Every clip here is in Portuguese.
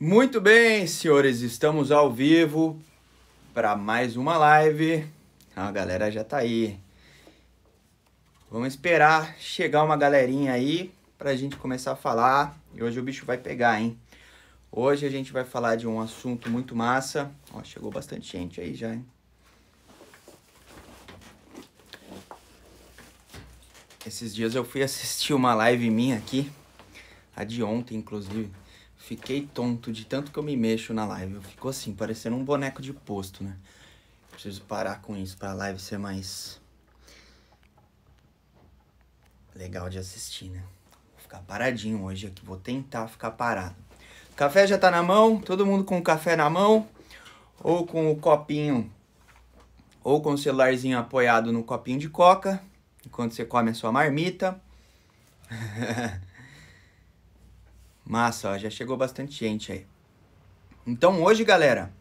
Muito bem, senhores, estamos ao vivo para mais uma live. A galera já tá aí. Vamos esperar chegar uma galerinha aí para a gente começar a falar. E hoje o bicho vai pegar, hein? Hoje a gente vai falar de um assunto muito massa. Ó, chegou bastante gente aí já, hein? Esses dias eu fui assistir uma live minha aqui, a de ontem, inclusive Fiquei tonto de tanto que eu me mexo na live. Ficou assim, parecendo um boneco de posto, né? Preciso parar com isso pra live ser mais legal de assistir, né? Vou ficar paradinho hoje aqui, vou tentar ficar parado. Café já tá na mão, todo mundo com o café na mão ou com o copinho ou com o celularzinho apoiado no copinho de coca, enquanto você come a sua marmita. Massa, ó, já chegou bastante gente aí. Então hoje, galera,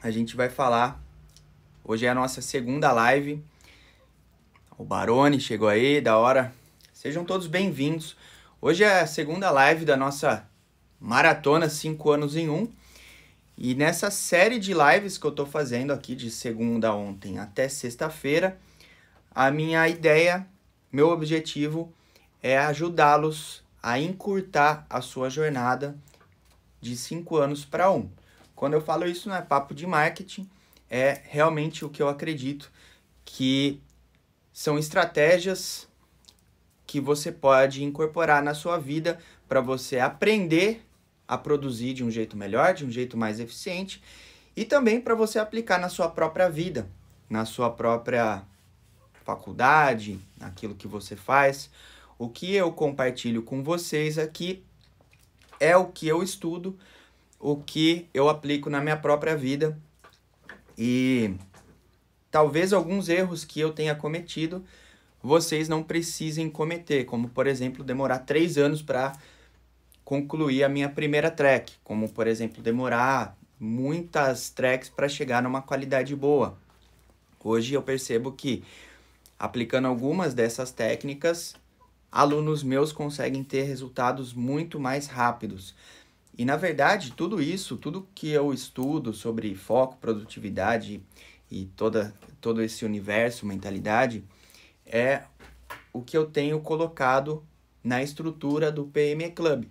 a gente vai falar. Hoje é a nossa segunda live. O Barone chegou aí, da hora. Sejam todos bem-vindos. Hoje é a segunda live da nossa maratona 5 anos em 1. Um. E nessa série de lives que eu tô fazendo aqui de segunda ontem até sexta-feira, a minha ideia, meu objetivo é ajudá-los a encurtar a sua jornada de 5 anos para 1. Um. Quando eu falo isso, não é papo de marketing, é realmente o que eu acredito que são estratégias que você pode incorporar na sua vida para você aprender a produzir de um jeito melhor, de um jeito mais eficiente e também para você aplicar na sua própria vida, na sua própria faculdade, naquilo que você faz, o que eu compartilho com vocês aqui é o que eu estudo, o que eu aplico na minha própria vida e talvez alguns erros que eu tenha cometido vocês não precisem cometer, como por exemplo demorar três anos para concluir a minha primeira track, como por exemplo demorar muitas tracks para chegar numa qualidade boa. Hoje eu percebo que aplicando algumas dessas técnicas alunos meus conseguem ter resultados muito mais rápidos. E na verdade, tudo isso, tudo que eu estudo sobre foco, produtividade e toda, todo esse universo, mentalidade, é o que eu tenho colocado na estrutura do PME Club.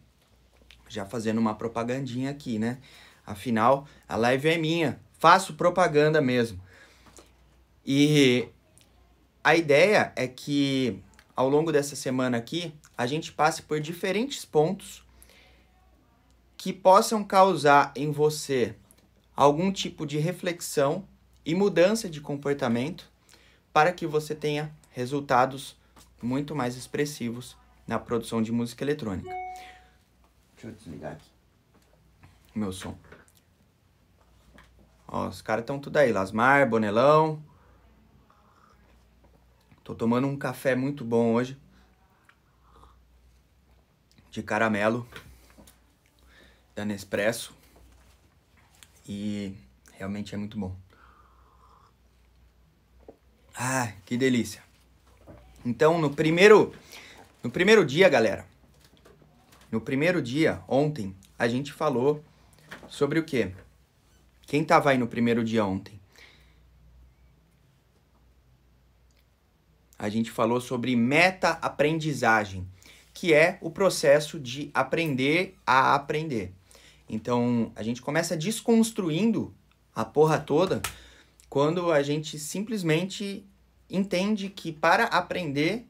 Já fazendo uma propagandinha aqui, né? Afinal, a live é minha, faço propaganda mesmo. E a ideia é que ao longo dessa semana aqui, a gente passe por diferentes pontos que possam causar em você algum tipo de reflexão e mudança de comportamento para que você tenha resultados muito mais expressivos na produção de música eletrônica. Deixa eu desligar aqui meu som. Ó, os caras estão tudo aí, Lasmar, Bonelão, Tô tomando um café muito bom hoje. De caramelo. Da Nespresso. E realmente é muito bom. Ah, que delícia. Então, no primeiro no primeiro dia, galera. No primeiro dia, ontem, a gente falou sobre o quê? Quem tava aí no primeiro dia ontem? a gente falou sobre meta-aprendizagem, que é o processo de aprender a aprender. Então, a gente começa desconstruindo a porra toda quando a gente simplesmente entende que para aprender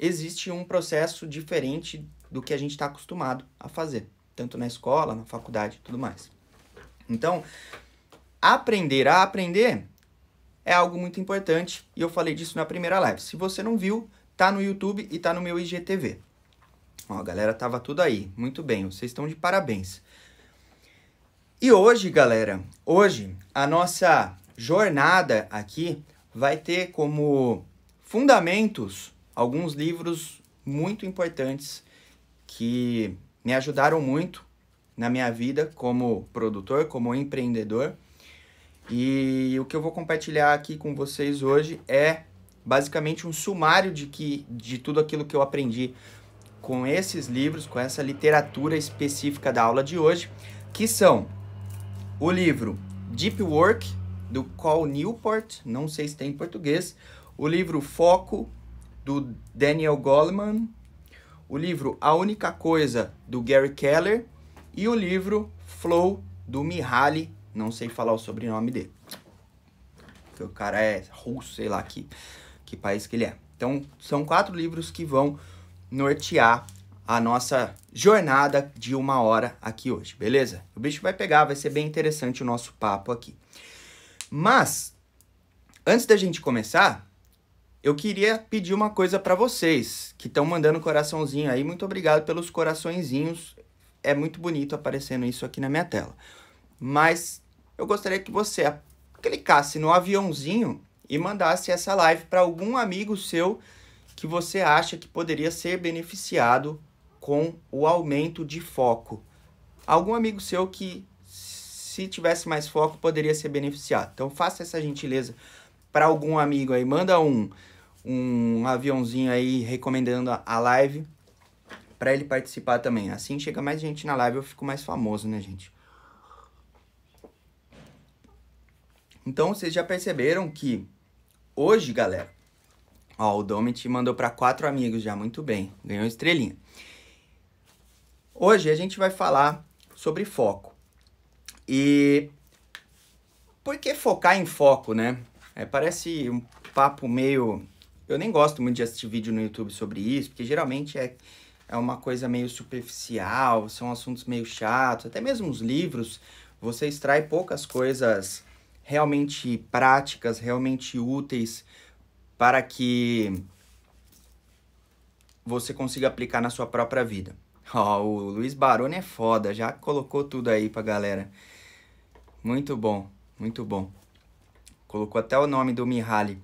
existe um processo diferente do que a gente está acostumado a fazer, tanto na escola, na faculdade e tudo mais. Então, aprender a aprender é algo muito importante e eu falei disso na primeira live. Se você não viu, tá no YouTube e tá no meu IGTV. Ó, a galera tava tudo aí. Muito bem, vocês estão de parabéns. E hoje, galera, hoje a nossa jornada aqui vai ter como fundamentos alguns livros muito importantes que me ajudaram muito na minha vida como produtor, como empreendedor e o que eu vou compartilhar aqui com vocês hoje é basicamente um sumário de que de tudo aquilo que eu aprendi com esses livros, com essa literatura específica da aula de hoje, que são o livro Deep Work do Cole Newport, não sei se tem em português, o livro Foco do Daniel Goleman, o livro A Única Coisa do Gary Keller e o livro Flow do Mihaly não sei falar o sobrenome dele. Porque o cara é russo, sei lá que, que país que ele é. Então, são quatro livros que vão nortear a nossa jornada de uma hora aqui hoje, beleza? O bicho vai pegar, vai ser bem interessante o nosso papo aqui. Mas, antes da gente começar, eu queria pedir uma coisa para vocês que estão mandando coraçãozinho aí. Muito obrigado pelos coraçõezinhos. É muito bonito aparecendo isso aqui na minha tela. Mas eu gostaria que você clicasse no aviãozinho e mandasse essa live para algum amigo seu que você acha que poderia ser beneficiado com o aumento de foco. Algum amigo seu que, se tivesse mais foco, poderia ser beneficiado. Então, faça essa gentileza para algum amigo aí. Manda um, um aviãozinho aí recomendando a live para ele participar também. Assim chega mais gente na live, eu fico mais famoso, né, gente? Então vocês já perceberam que hoje, galera, ó, o Domit mandou para quatro amigos já, muito bem, ganhou estrelinha. Hoje a gente vai falar sobre foco. E por que focar em foco, né? É, parece um papo meio. Eu nem gosto muito de assistir vídeo no YouTube sobre isso, porque geralmente é, é uma coisa meio superficial, são assuntos meio chatos, até mesmo os livros, você extrai poucas coisas realmente práticas, realmente úteis para que você consiga aplicar na sua própria vida. Ó, oh, o Luiz Baroni é foda, já colocou tudo aí pra galera. Muito bom, muito bom. Colocou até o nome do Mihaly.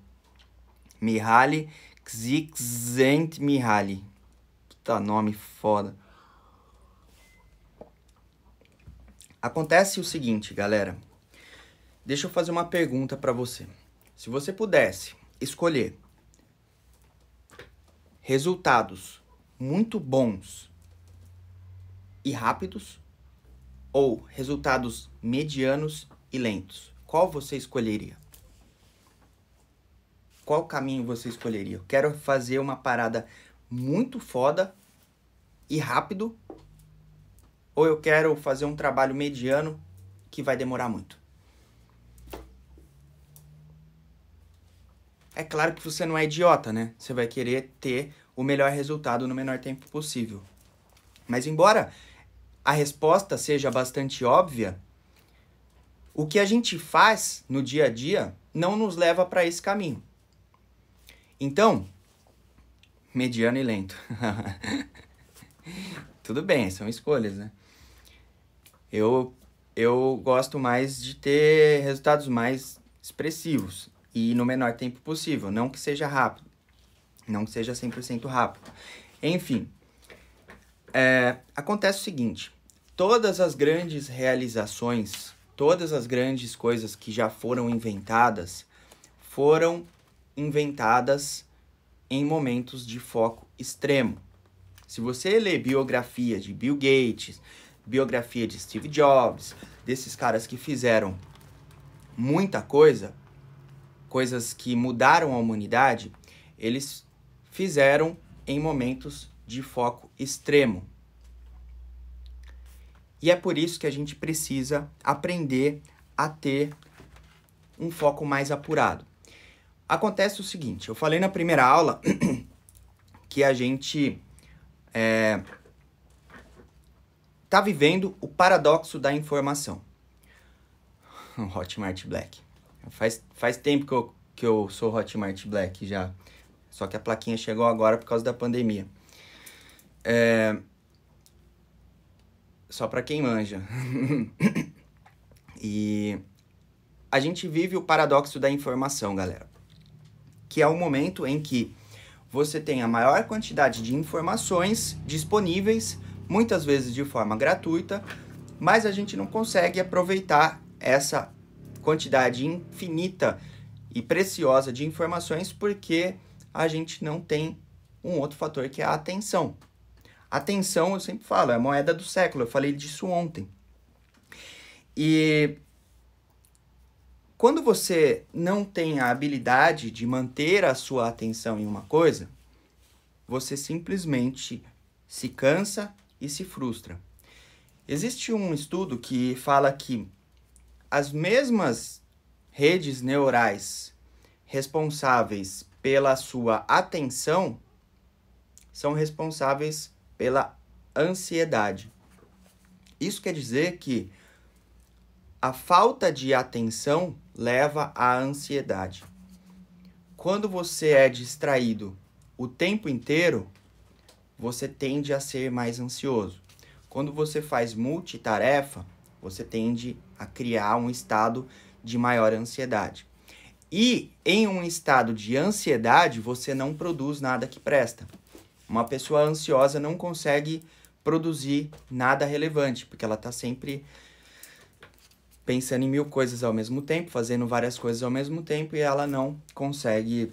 Mihaly Csikszent Mihaly. Puta nome foda. Acontece o seguinte, galera. Deixa eu fazer uma pergunta para você. Se você pudesse escolher resultados muito bons e rápidos ou resultados medianos e lentos, qual você escolheria? Qual caminho você escolheria? Eu quero fazer uma parada muito foda e rápido ou eu quero fazer um trabalho mediano que vai demorar muito? É claro que você não é idiota, né? Você vai querer ter o melhor resultado no menor tempo possível. Mas embora a resposta seja bastante óbvia, o que a gente faz no dia a dia não nos leva para esse caminho. Então, mediano e lento. Tudo bem, são escolhas, né? Eu eu gosto mais de ter resultados mais expressivos e no menor tempo possível, não que seja rápido, não que seja 100% rápido. Enfim, é, acontece o seguinte: todas as grandes realizações, todas as grandes coisas que já foram inventadas, foram inventadas em momentos de foco extremo. Se você ler biografia de Bill Gates, biografia de Steve Jobs, desses caras que fizeram muita coisa, coisas que mudaram a humanidade, eles fizeram em momentos de foco extremo. E é por isso que a gente precisa aprender a ter um foco mais apurado. Acontece o seguinte: eu falei na primeira aula que a gente está é, tá vivendo o paradoxo da informação. Hotmart Black. Faz, faz tempo que eu, que eu sou Hotmart Black já. Só que a plaquinha chegou agora por causa da pandemia. É... Só para quem manja. e a gente vive o paradoxo da informação, galera. Que é o momento em que você tem a maior quantidade de informações disponíveis, muitas vezes de forma gratuita, mas a gente não consegue aproveitar essa quantidade infinita e preciosa de informações porque a gente não tem um outro fator que é a atenção. Atenção, eu sempre falo, é a moeda do século, eu falei disso ontem. E quando você não tem a habilidade de manter a sua atenção em uma coisa, você simplesmente se cansa e se frustra. Existe um estudo que fala que as mesmas redes neurais responsáveis pela sua atenção são responsáveis pela ansiedade. Isso quer dizer que a falta de atenção leva à ansiedade. Quando você é distraído o tempo inteiro, você tende a ser mais ansioso. Quando você faz multitarefa, você tende a criar um estado de maior ansiedade. E em um estado de ansiedade, você não produz nada que presta. Uma pessoa ansiosa não consegue produzir nada relevante, porque ela está sempre pensando em mil coisas ao mesmo tempo, fazendo várias coisas ao mesmo tempo, e ela não consegue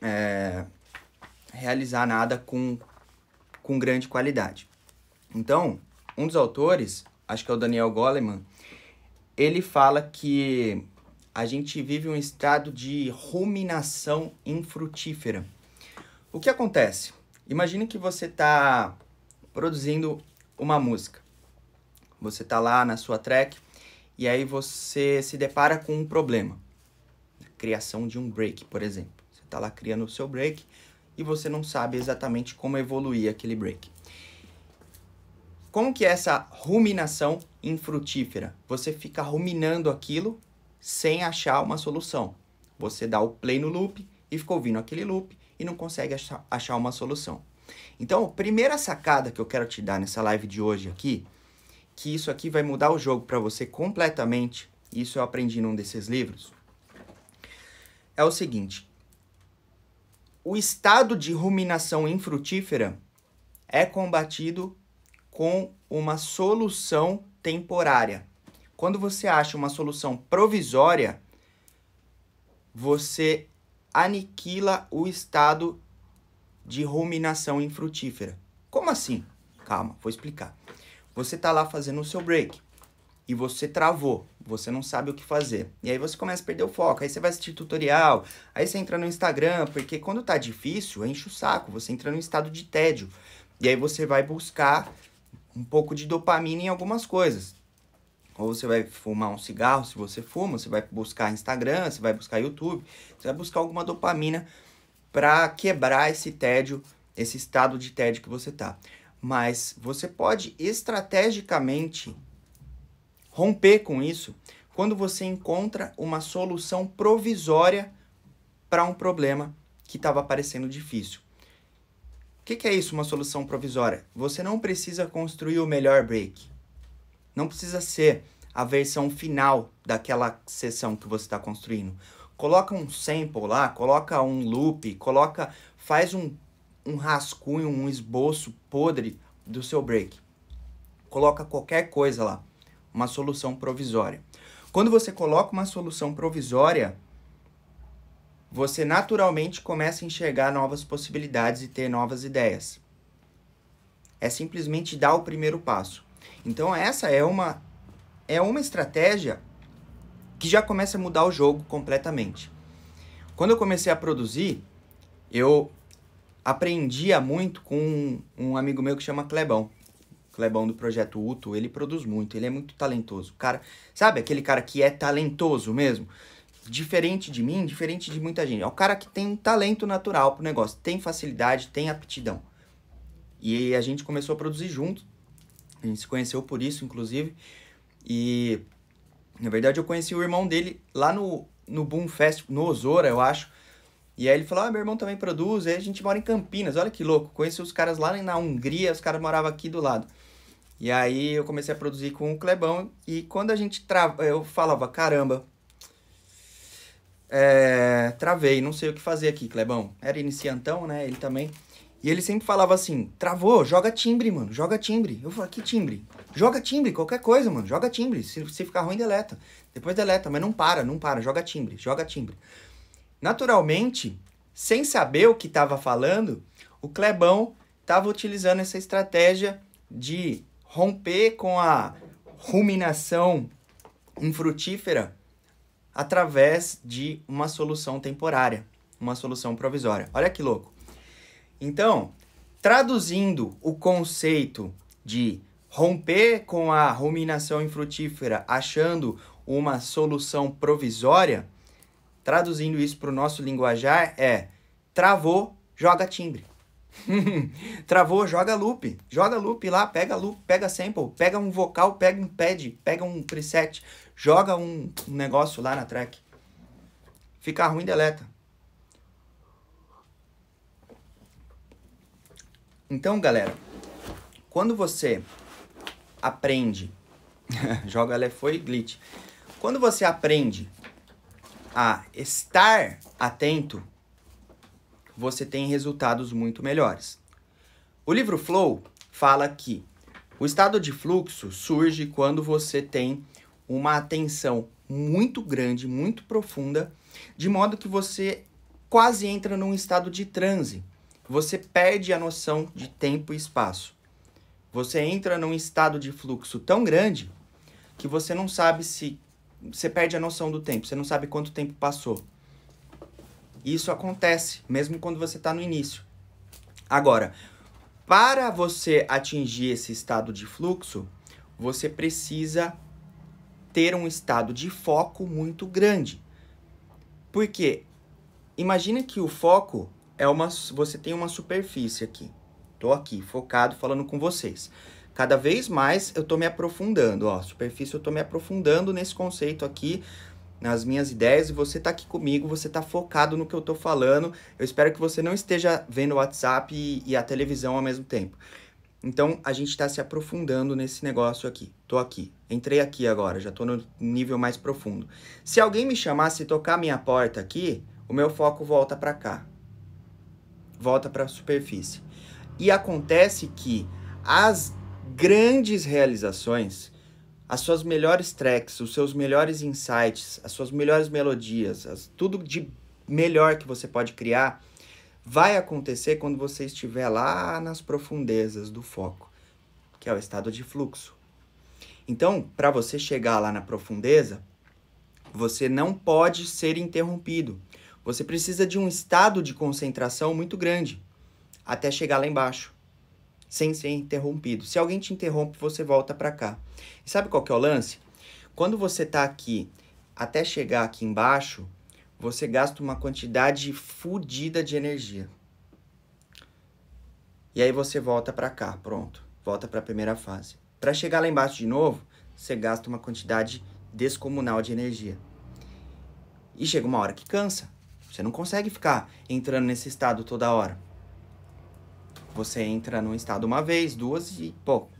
é, realizar nada com, com grande qualidade. Então, um dos autores acho que é o Daniel Goleman, ele fala que a gente vive um estado de ruminação infrutífera. O que acontece? Imagine que você está produzindo uma música. Você está lá na sua track e aí você se depara com um problema. Criação de um break, por exemplo. Você está lá criando o seu break e você não sabe exatamente como evoluir aquele break. Como que é essa ruminação infrutífera? Você fica ruminando aquilo sem achar uma solução. Você dá o play no loop e fica ouvindo aquele loop e não consegue achar uma solução. Então, a primeira sacada que eu quero te dar nessa live de hoje aqui, que isso aqui vai mudar o jogo para você completamente, isso eu aprendi num desses livros, é o seguinte: o estado de ruminação infrutífera é combatido com uma solução temporária. Quando você acha uma solução provisória, você aniquila o estado de ruminação infrutífera. Como assim? Calma, vou explicar. Você está lá fazendo o seu break e você travou, você não sabe o que fazer. E aí você começa a perder o foco, aí você vai assistir tutorial, aí você entra no Instagram, porque quando tá difícil, enche o saco, você entra num estado de tédio. E aí você vai buscar um pouco de dopamina em algumas coisas. Ou você vai fumar um cigarro, se você fuma, você vai buscar Instagram, você vai buscar YouTube, você vai buscar alguma dopamina para quebrar esse tédio, esse estado de tédio que você tá. Mas você pode estrategicamente romper com isso quando você encontra uma solução provisória para um problema que estava parecendo difícil que, que é isso, uma solução provisória? Você não precisa construir o melhor break. Não precisa ser a versão final daquela sessão que você está construindo. Coloca um sample lá, coloca um loop, coloca, faz um, um rascunho, um esboço podre do seu break. Coloca qualquer coisa lá, uma solução provisória. Quando você coloca uma solução provisória, você naturalmente começa a enxergar novas possibilidades e ter novas ideias. É simplesmente dar o primeiro passo. Então essa é uma é uma estratégia que já começa a mudar o jogo completamente. Quando eu comecei a produzir, eu aprendia muito com um, amigo meu que chama Clebão. Clebão do projeto Uto, ele produz muito, ele é muito talentoso. Cara, sabe aquele cara que é talentoso mesmo? diferente de mim, diferente de muita gente. É o cara que tem um talento natural pro negócio, tem facilidade, tem aptidão. E a gente começou a produzir junto. A gente se conheceu por isso, inclusive. E na verdade eu conheci o irmão dele lá no, no Boom Fest, no Osora, eu acho. E aí ele falou: Ah, meu irmão também produz. E aí a gente mora em Campinas, olha que louco. Conheci os caras lá na Hungria, os caras moravam aqui do lado. E aí eu comecei a produzir com o Clebão. E quando a gente trava, eu falava: Caramba, é, travei, não sei o que fazer aqui, Clebão. Era iniciantão, né? Ele também. E ele sempre falava assim: travou, joga timbre, mano, joga timbre. Eu falei: que timbre? Joga timbre, qualquer coisa, mano, joga timbre. Se, se ficar ruim, deleta. Depois deleta, mas não para, não para, joga timbre, joga timbre. Naturalmente, sem saber o que estava falando, o Clebão estava utilizando essa estratégia de romper com a ruminação infrutífera através de uma solução temporária, uma solução provisória. Olha que louco. Então, traduzindo o conceito de romper com a ruminação infrutífera achando uma solução provisória, traduzindo isso para o nosso linguajar, é travou, joga timbre. travou, joga loop. Joga loop lá, pega loop, pega sample, pega um vocal, pega um pad, pega um preset, joga um, um negócio lá na track. Fica ruim, deleta. Então, galera, quando você aprende, joga Lefou e glitch. Quando você aprende a estar atento, você tem resultados muito melhores. O livro Flow fala que o estado de fluxo surge quando você tem uma atenção muito grande, muito profunda, de modo que você quase entra num estado de transe. Você perde a noção de tempo e espaço. Você entra num estado de fluxo tão grande que você não sabe se você perde a noção do tempo, você não sabe quanto tempo passou. Isso acontece mesmo quando você está no início. Agora, para você atingir esse estado de fluxo, você precisa ter um estado de foco muito grande. Porque imagina que o foco é uma você tem uma superfície aqui. Tô aqui focado falando com vocês. Cada vez mais eu tô me aprofundando, ó, superfície eu tô me aprofundando nesse conceito aqui, nas minhas ideias e você tá aqui comigo, você tá focado no que eu tô falando. Eu espero que você não esteja vendo o WhatsApp e, e a televisão ao mesmo tempo. Então a gente está se aprofundando nesse negócio aqui. Tô aqui, entrei aqui agora, já tô no nível mais profundo. Se alguém me chamasse e tocar minha porta aqui, o meu foco volta para cá, volta para a superfície. E acontece que as grandes realizações, as suas melhores tracks, os seus melhores insights, as suas melhores melodias, as, tudo de melhor que você pode criar vai acontecer quando você estiver lá nas profundezas do foco, que é o estado de fluxo. Então, para você chegar lá na profundeza, você não pode ser interrompido. Você precisa de um estado de concentração muito grande até chegar lá embaixo, sem ser interrompido. Se alguém te interrompe, você volta para cá. E sabe qual que é o lance? Quando você está aqui até chegar aqui embaixo, você gasta uma quantidade fodida de energia. E aí você volta para cá, pronto. Volta para a primeira fase. Para chegar lá embaixo de novo, você gasta uma quantidade descomunal de energia. E chega uma hora que cansa. Você não consegue ficar entrando nesse estado toda hora. Você entra num estado uma vez, duas e pouco.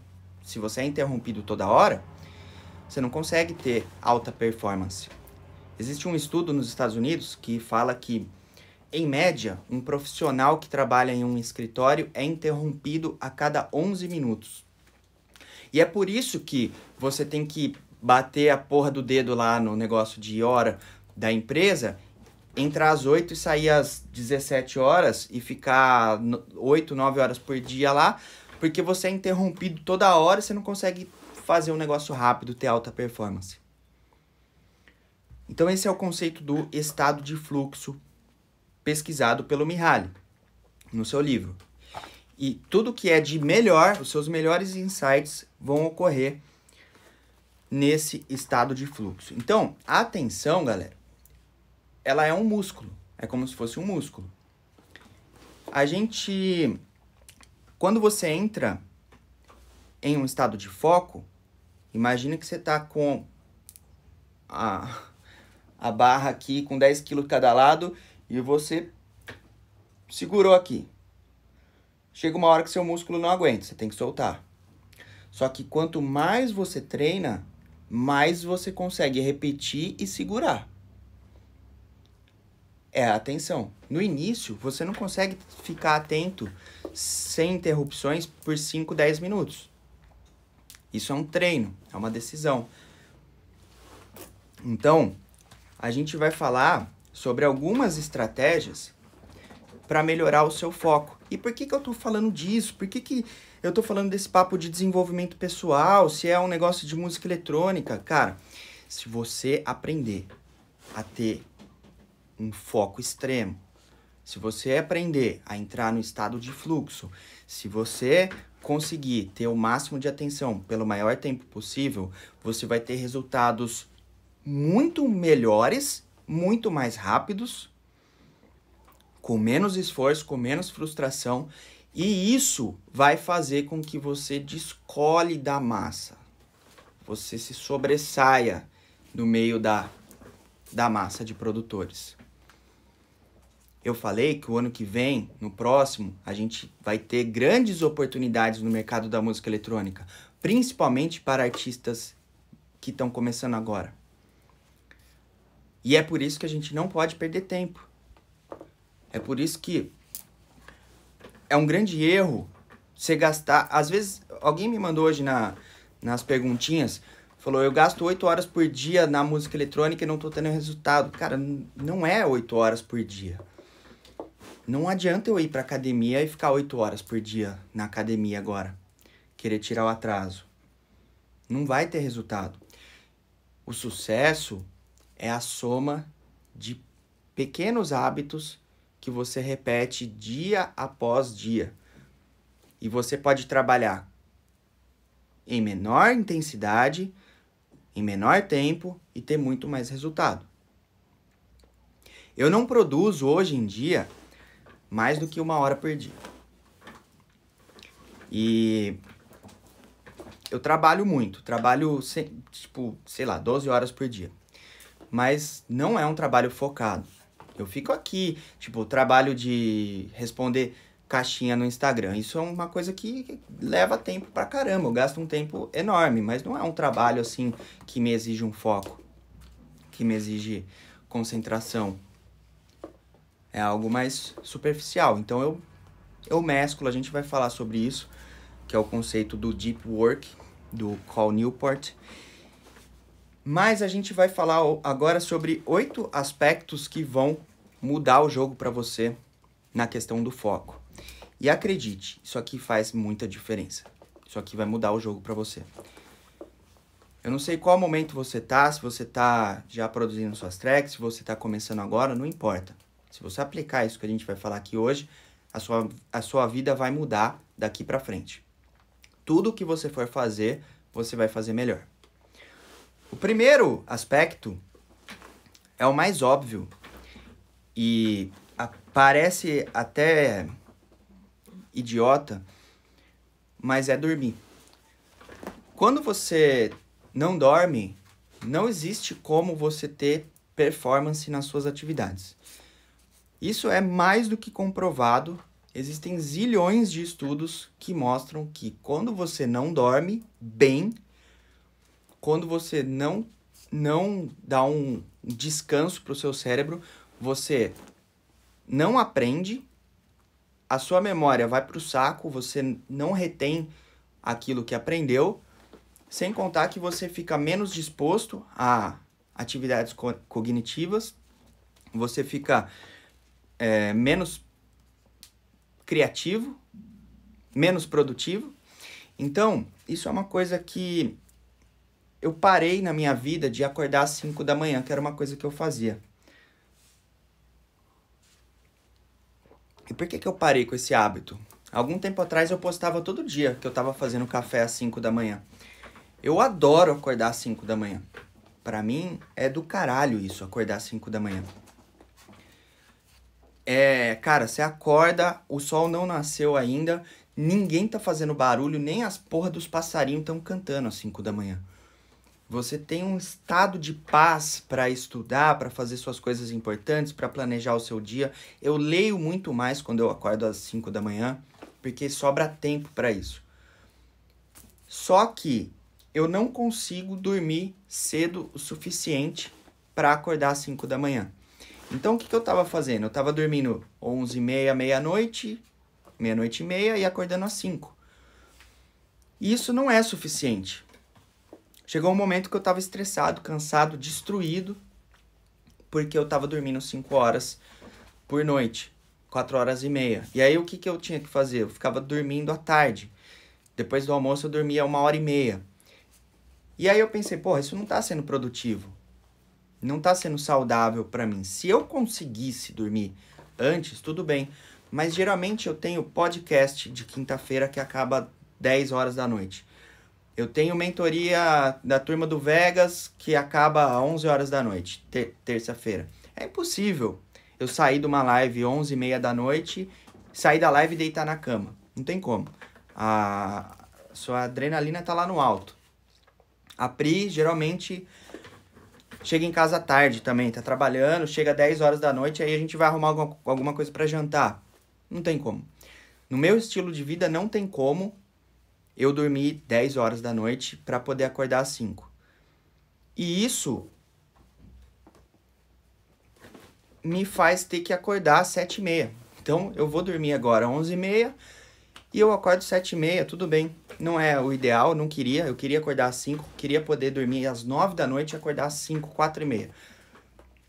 Se você é interrompido toda hora, você não consegue ter alta performance. Existe um estudo nos Estados Unidos que fala que, em média, um profissional que trabalha em um escritório é interrompido a cada 11 minutos. E é por isso que você tem que bater a porra do dedo lá no negócio de hora da empresa, entrar às 8 e sair às 17 horas e ficar 8, 9 horas por dia lá, porque você é interrompido toda hora, você não consegue fazer um negócio rápido, ter alta performance. Então, esse é o conceito do estado de fluxo pesquisado pelo Mihaly no seu livro. E tudo que é de melhor, os seus melhores insights vão ocorrer nesse estado de fluxo. Então, a atenção, galera, ela é um músculo. É como se fosse um músculo. A gente. Quando você entra em um estado de foco, imagina que você está com a, a barra aqui com 10 kg cada lado e você segurou aqui. Chega uma hora que seu músculo não aguenta, você tem que soltar. Só que quanto mais você treina, mais você consegue repetir e segurar. É a atenção. No início, você não consegue ficar atento sem interrupções por 5, 10 minutos. Isso é um treino, é uma decisão. Então, a gente vai falar sobre algumas estratégias para melhorar o seu foco. E por que, que eu estou falando disso? Por que, que eu estou falando desse papo de desenvolvimento pessoal? Se é um negócio de música eletrônica? Cara, se você aprender a ter um foco extremo, se você aprender a entrar no estado de fluxo, se você conseguir ter o máximo de atenção pelo maior tempo possível, você vai ter resultados muito melhores, muito mais rápidos, com menos esforço, com menos frustração, e isso vai fazer com que você descole da massa. Você se sobressaia no meio da, da massa de produtores. Eu falei que o ano que vem, no próximo, a gente vai ter grandes oportunidades no mercado da música eletrônica, principalmente para artistas que estão começando agora. E é por isso que a gente não pode perder tempo. É por isso que é um grande erro você gastar. Às vezes, alguém me mandou hoje na, nas perguntinhas, falou: eu gasto 8 horas por dia na música eletrônica e não tô tendo resultado. Cara, não é 8 horas por dia. Não adianta eu ir pra academia e ficar 8 horas por dia na academia agora, querer tirar o atraso. Não vai ter resultado. O sucesso é a soma de pequenos hábitos que você repete dia após dia. E você pode trabalhar em menor intensidade, em menor tempo e ter muito mais resultado. Eu não produzo hoje em dia mais do que uma hora por dia. E eu trabalho muito, trabalho, tipo, sei lá, 12 horas por dia mas não é um trabalho focado. Eu fico aqui, tipo, trabalho de responder caixinha no Instagram. Isso é uma coisa que leva tempo pra caramba. Eu gasto um tempo enorme, mas não é um trabalho assim que me exige um foco, que me exige concentração. É algo mais superficial. Então eu eu mesclo, a gente vai falar sobre isso, que é o conceito do deep work do Call Newport mas a gente vai falar agora sobre oito aspectos que vão mudar o jogo para você na questão do foco. E acredite, isso aqui faz muita diferença. Isso aqui vai mudar o jogo para você. Eu não sei qual momento você tá, se você tá já produzindo suas tracks, se você tá começando agora, não importa. Se você aplicar isso que a gente vai falar aqui hoje, a sua, a sua vida vai mudar daqui para frente. Tudo que você for fazer, você vai fazer melhor. O primeiro aspecto é o mais óbvio e parece até idiota, mas é dormir. Quando você não dorme, não existe como você ter performance nas suas atividades. Isso é mais do que comprovado. Existem zilhões de estudos que mostram que quando você não dorme bem, quando você não não dá um descanso para o seu cérebro, você não aprende, a sua memória vai para o saco, você não retém aquilo que aprendeu, sem contar que você fica menos disposto a atividades co cognitivas, você fica é, menos criativo, menos produtivo. Então, isso é uma coisa que eu parei na minha vida de acordar às 5 da manhã, que era uma coisa que eu fazia. E por que, que eu parei com esse hábito? Algum tempo atrás eu postava todo dia que eu estava fazendo café às 5 da manhã. Eu adoro acordar às 5 da manhã. Para mim é do caralho isso, acordar às 5 da manhã. É, cara, você acorda, o sol não nasceu ainda, ninguém tá fazendo barulho, nem as porra dos passarinhos estão cantando às 5 da manhã. Você tem um estado de paz para estudar, para fazer suas coisas importantes, para planejar o seu dia. Eu leio muito mais quando eu acordo às 5 da manhã, porque sobra tempo para isso. Só que eu não consigo dormir cedo o suficiente para acordar às 5 da manhã. Então o que, que eu estava fazendo? Eu estava dormindo 11 e meia, meia-noite, meia-noite e meia e acordando às 5. Isso não é suficiente Chegou um momento que eu estava estressado, cansado, destruído, porque eu estava dormindo 5 horas por noite, 4 horas e meia. E aí o que, que eu tinha que fazer? Eu ficava dormindo à tarde. Depois do almoço eu dormia uma hora e meia. E aí eu pensei, porra, isso não está sendo produtivo. Não está sendo saudável para mim. Se eu conseguisse dormir antes, tudo bem. Mas geralmente eu tenho podcast de quinta-feira que acaba 10 horas da noite. Eu tenho mentoria da turma do Vegas que acaba às 11 horas da noite, ter terça-feira. É impossível eu sair de uma live 11 e meia da noite, sair da live e deitar na cama. Não tem como. A sua adrenalina tá lá no alto. A Pri geralmente chega em casa tarde também, tá trabalhando, chega 10 horas da noite, aí a gente vai arrumar alguma, alguma coisa para jantar. Não tem como. No meu estilo de vida não tem como eu dormi 10 horas da noite para poder acordar às 5. E isso me faz ter que acordar às 7 e meia. Então eu vou dormir agora às 11 e meia e eu acordo às 7 e meia, tudo bem. Não é o ideal, não queria. Eu queria acordar às 5, queria poder dormir às 9 da noite e acordar às 5, 4 e meia.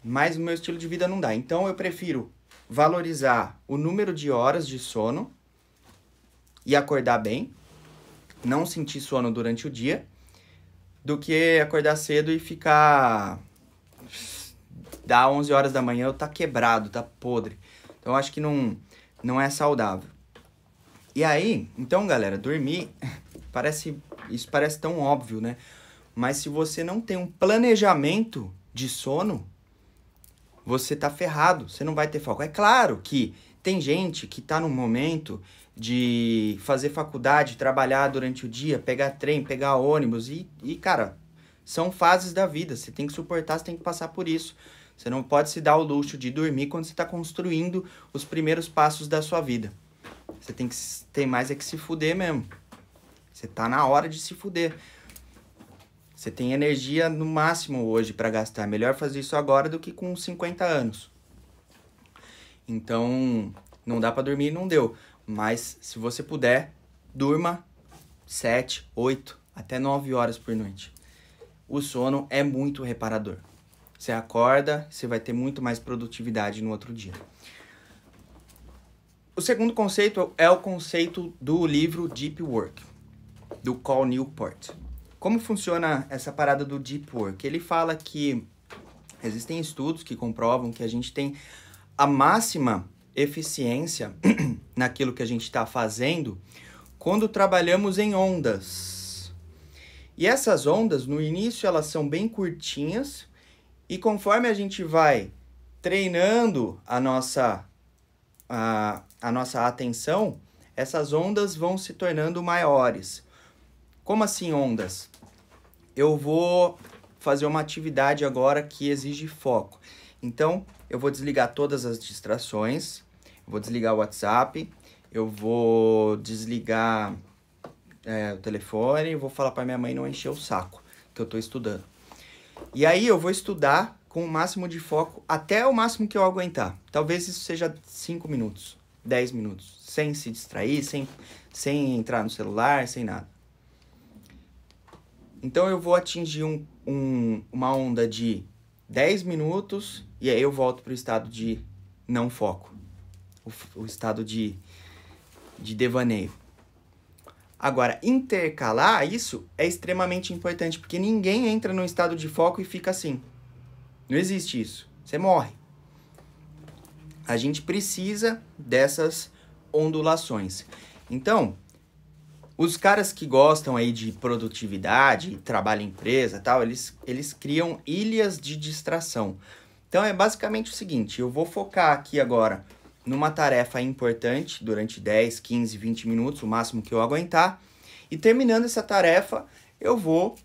Mas o meu estilo de vida não dá. Então eu prefiro valorizar o número de horas de sono e acordar bem não sentir sono durante o dia do que acordar cedo e ficar. Dá 11 horas da manhã eu tá quebrado, tá podre. Então eu acho que não, não é saudável. E aí, então galera, dormir parece. Isso parece tão óbvio, né? Mas se você não tem um planejamento de sono, você tá ferrado, você não vai ter foco. É claro que tem gente que tá num momento de fazer faculdade, trabalhar durante o dia, pegar trem, pegar ônibus e, e cara, são fases da vida. Você tem que suportar, você tem que passar por isso. Você não pode se dar o luxo de dormir quando você está construindo os primeiros passos da sua vida. Você tem que ter mais é que se fuder mesmo. Você tá na hora de se fuder. Você tem energia no máximo hoje para gastar. É melhor fazer isso agora do que com 50 anos. Então, não dá para dormir, não deu. Mas se você puder, durma 7, 8, até 9 horas por noite. O sono é muito reparador. Você acorda, você vai ter muito mais produtividade no outro dia. O segundo conceito é o conceito do livro Deep Work, do Call Newport. Como funciona essa parada do Deep Work? Ele fala que existem estudos que comprovam que a gente tem a máxima eficiência naquilo que a gente está fazendo quando trabalhamos em ondas. E essas ondas, no início, elas são bem curtinhas e conforme a gente vai treinando a nossa, a, a nossa atenção, essas ondas vão se tornando maiores. Como assim ondas? Eu vou fazer uma atividade agora que exige foco. Então, eu vou desligar todas as distrações, vou desligar o WhatsApp, eu vou desligar é, o telefone, vou falar para minha mãe não encher o saco, que eu tô estudando. E aí eu vou estudar com o máximo de foco até o máximo que eu aguentar. Talvez isso seja 5 minutos, 10 minutos, sem se distrair, sem, sem entrar no celular, sem nada. Então eu vou atingir um, um, uma onda de 10 minutos e aí eu volto para o estado de não foco o, o estado de, de devaneio. Agora, intercalar isso é extremamente importante, porque ninguém entra num estado de foco e fica assim. Não existe isso. Você morre. A gente precisa dessas ondulações. Então, os caras que gostam aí de produtividade, trabalho em empresa tal, eles, eles criam ilhas de distração. Então é basicamente o seguinte: eu vou focar aqui agora numa tarefa importante durante 10, 15, 20 minutos, o máximo que eu aguentar. E terminando essa tarefa, eu vou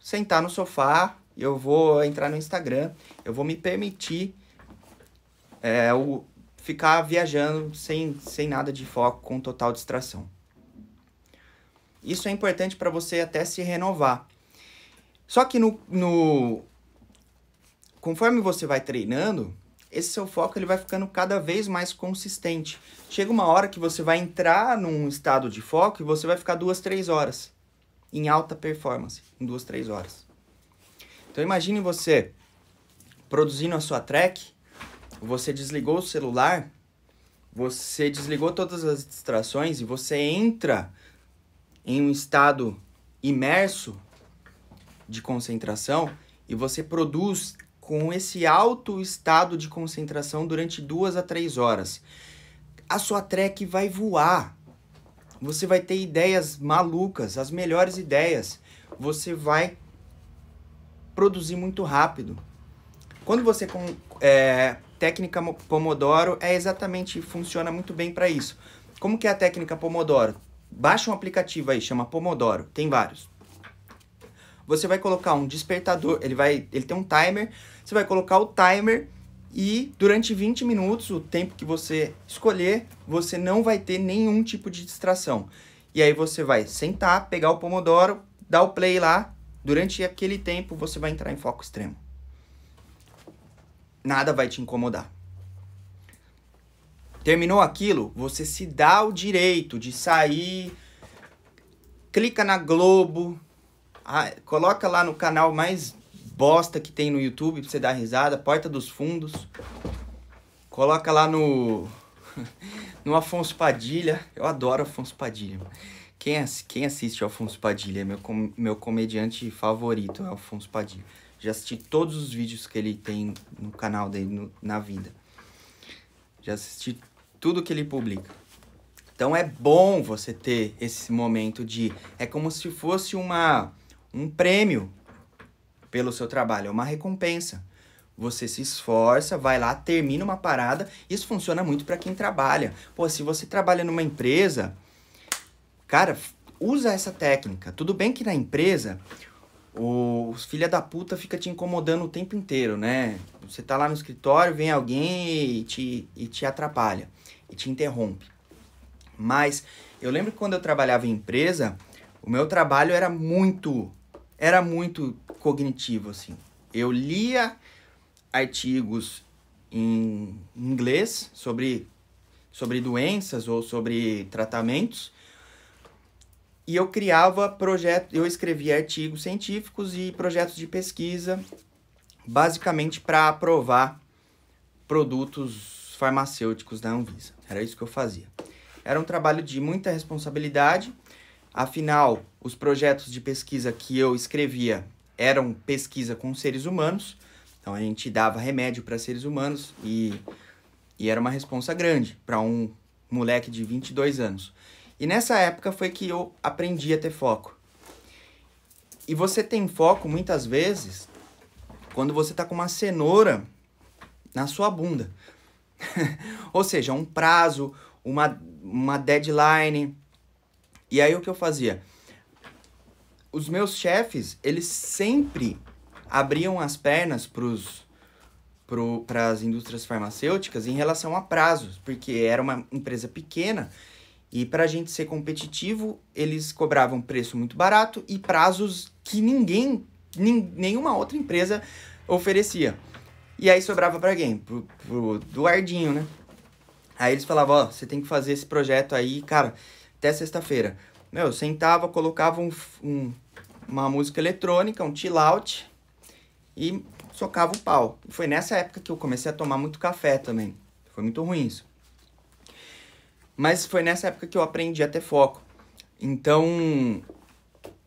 sentar no sofá, eu vou entrar no Instagram, eu vou me permitir é, o, ficar viajando sem, sem nada de foco, com total distração. Isso é importante para você até se renovar. Só que no, no conforme você vai treinando, esse seu foco ele vai ficando cada vez mais consistente. Chega uma hora que você vai entrar num estado de foco e você vai ficar duas, três horas em alta performance, em duas, três horas. Então imagine você produzindo a sua track, você desligou o celular, você desligou todas as distrações e você entra em um estado imerso de concentração e você produz com esse alto estado de concentração durante duas a três horas. A sua track vai voar. Você vai ter ideias malucas, as melhores ideias. Você vai produzir muito rápido. Quando você com é, técnica Pomodoro é exatamente funciona muito bem para isso. Como que é a técnica Pomodoro? Baixa um aplicativo aí, chama Pomodoro, tem vários. Você vai colocar um despertador, ele vai, ele tem um timer, você vai colocar o timer e durante 20 minutos, o tempo que você escolher, você não vai ter nenhum tipo de distração. E aí você vai sentar, pegar o pomodoro, dar o play lá, durante aquele tempo você vai entrar em foco extremo. Nada vai te incomodar. Terminou aquilo, você se dá o direito de sair, clica na Globo, ah, coloca lá no canal mais bosta que tem no YouTube pra você dar risada, Porta dos Fundos. Coloca lá no no Afonso Padilha. Eu adoro Afonso Padilha. Quem, quem assiste o Afonso Padilha é meu, com meu comediante favorito, é o Afonso Padilha. Já assisti todos os vídeos que ele tem no canal dele no, na vida. Já assisti tudo que ele publica. Então é bom você ter esse momento de. É como se fosse uma um prêmio pelo seu trabalho, é uma recompensa. Você se esforça, vai lá, termina uma parada. Isso funciona muito para quem trabalha. Pô, se você trabalha numa empresa, cara, usa essa técnica. Tudo bem que na empresa os filha da puta fica te incomodando o tempo inteiro, né? Você tá lá no escritório, vem alguém e te, e te atrapalha, e te interrompe. Mas eu lembro que quando eu trabalhava em empresa, o meu trabalho era muito era muito cognitivo, assim. Eu lia artigos em inglês sobre, sobre doenças ou sobre tratamentos e eu criava projetos, eu escrevia artigos científicos e projetos de pesquisa, basicamente para aprovar produtos farmacêuticos da Anvisa. Era isso que eu fazia. Era um trabalho de muita responsabilidade, Afinal, os projetos de pesquisa que eu escrevia eram pesquisa com seres humanos, então a gente dava remédio para seres humanos e, e era uma responsa grande para um moleque de 22 anos. E nessa época foi que eu aprendi a ter foco. E você tem foco muitas vezes quando você está com uma cenoura na sua bunda. Ou seja, um prazo, uma, uma deadline, e aí o que eu fazia? Os meus chefes, eles sempre abriam as pernas pros para as indústrias farmacêuticas em relação a prazos, porque era uma empresa pequena e para a gente ser competitivo eles cobravam preço muito barato e prazos que ninguém, nin, nenhuma outra empresa oferecia. E aí sobrava para quem? Pro, pro Duardinho, né? Aí eles falavam, ó, oh, você tem que fazer esse projeto aí, cara, até sexta-feira. Meu, eu sentava, colocava um, um, uma música eletrônica, um chill out e socava o pau. foi nessa época que eu comecei a tomar muito café também. Foi muito ruim isso. Mas foi nessa época que eu aprendi a ter foco. Então,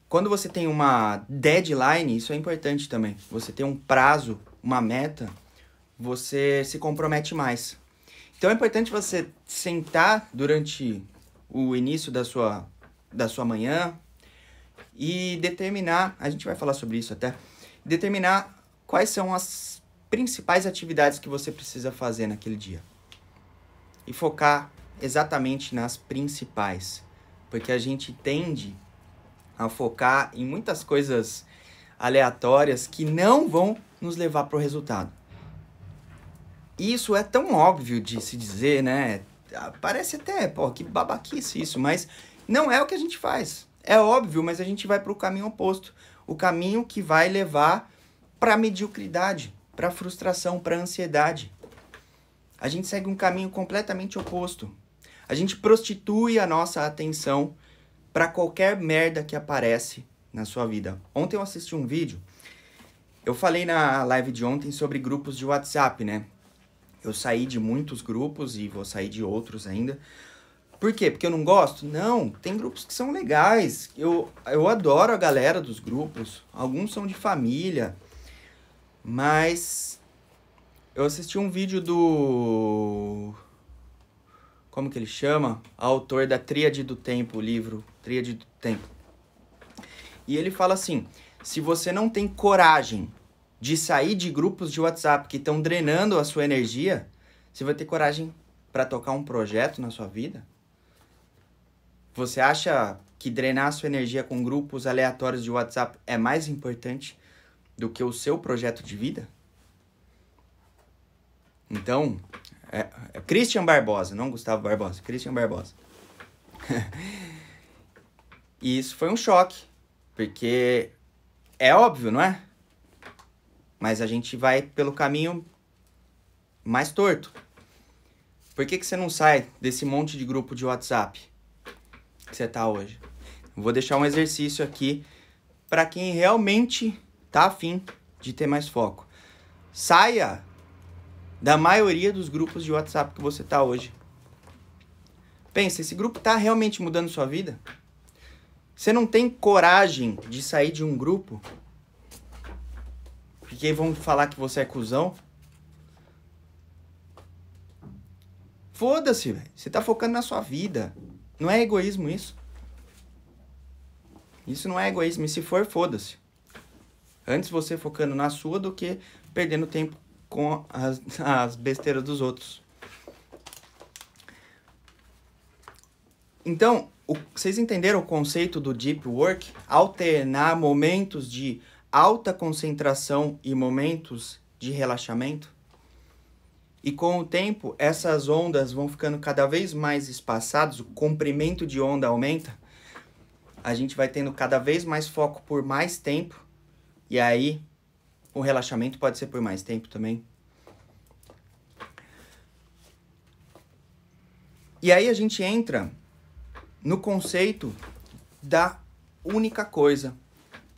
quando você tem uma deadline, isso é importante também. Você tem um prazo, uma meta, você se compromete mais. Então é importante você sentar durante o início da sua, da sua manhã e determinar, a gente vai falar sobre isso até, determinar quais são as principais atividades que você precisa fazer naquele dia. E focar exatamente nas principais, porque a gente tende a focar em muitas coisas aleatórias que não vão nos levar para o resultado. Isso é tão óbvio de se dizer, né? parece até, pô, que babaquice isso, mas não é o que a gente faz. É óbvio, mas a gente vai para o caminho oposto. O caminho que vai levar para mediocridade, para frustração, para ansiedade. A gente segue um caminho completamente oposto. A gente prostitui a nossa atenção para qualquer merda que aparece na sua vida. Ontem eu assisti um vídeo. Eu falei na live de ontem sobre grupos de WhatsApp, né? Eu saí de muitos grupos e vou sair de outros ainda. Por quê? Porque eu não gosto? Não, tem grupos que são legais. Eu, eu adoro a galera dos grupos. Alguns são de família. Mas eu assisti um vídeo do. Como que ele chama? Autor da Tríade do Tempo, o livro Tríade do Tempo. E ele fala assim: se você não tem coragem de sair de grupos de WhatsApp que estão drenando a sua energia, você vai ter coragem para tocar um projeto na sua vida? Você acha que drenar a sua energia com grupos aleatórios de WhatsApp é mais importante do que o seu projeto de vida? Então, é, é Christian Barbosa, não Gustavo Barbosa, Christian Barbosa. e isso foi um choque, porque é óbvio, não é? Mas a gente vai pelo caminho mais torto. Por que, que você não sai desse monte de grupo de WhatsApp que você tá hoje? Vou deixar um exercício aqui para quem realmente tá afim de ter mais foco. Saia da maioria dos grupos de WhatsApp que você tá hoje. Pensa, esse grupo tá realmente mudando sua vida? Você não tem coragem de sair de um grupo porque vão falar que você é cuzão. Foda-se, velho. Você tá focando na sua vida. Não é egoísmo isso. Isso não é egoísmo. E se for, foda-se. Antes você focando na sua do que perdendo tempo com as, as besteiras dos outros. Então, o, vocês entenderam o conceito do deep work? Alternar momentos de alta concentração e momentos de relaxamento. E com o tempo, essas ondas vão ficando cada vez mais espaçadas, o comprimento de onda aumenta. A gente vai tendo cada vez mais foco por mais tempo. E aí, o relaxamento pode ser por mais tempo também. E aí a gente entra no conceito da única coisa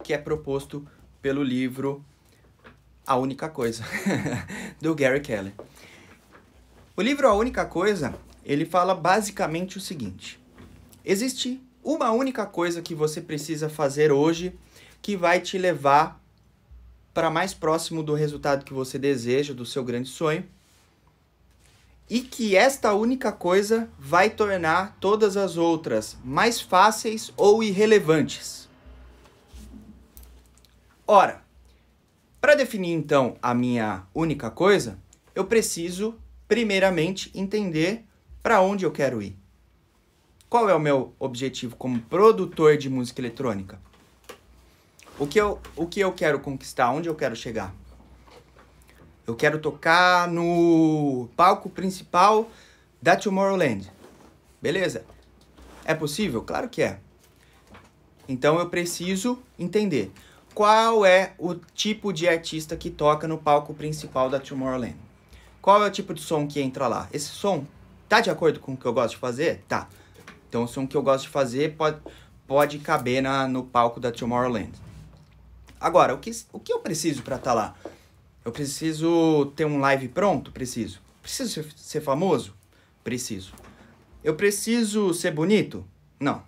que é proposto pelo livro A Única Coisa, do Gary Keller. O livro A Única Coisa, ele fala basicamente o seguinte: existe uma única coisa que você precisa fazer hoje que vai te levar para mais próximo do resultado que você deseja, do seu grande sonho, e que esta única coisa vai tornar todas as outras mais fáceis ou irrelevantes. Ora, para definir então a minha única coisa, eu preciso primeiramente entender para onde eu quero ir. Qual é o meu objetivo como produtor de música eletrônica? O que eu, o que eu quero conquistar? Onde eu quero chegar? Eu quero tocar no palco principal da Tomorrowland. Beleza? É possível? Claro que é. Então eu preciso entender qual é o tipo de artista que toca no palco principal da Tomorrowland. Qual é o tipo de som que entra lá? Esse som tá de acordo com o que eu gosto de fazer? Tá. Então o som que eu gosto de fazer pode, pode caber na, no palco da Tomorrowland. Agora, o que, o que eu preciso para estar tá lá? Eu preciso ter um live pronto? Preciso. Preciso ser, ser famoso? Preciso. Eu preciso ser bonito? Não.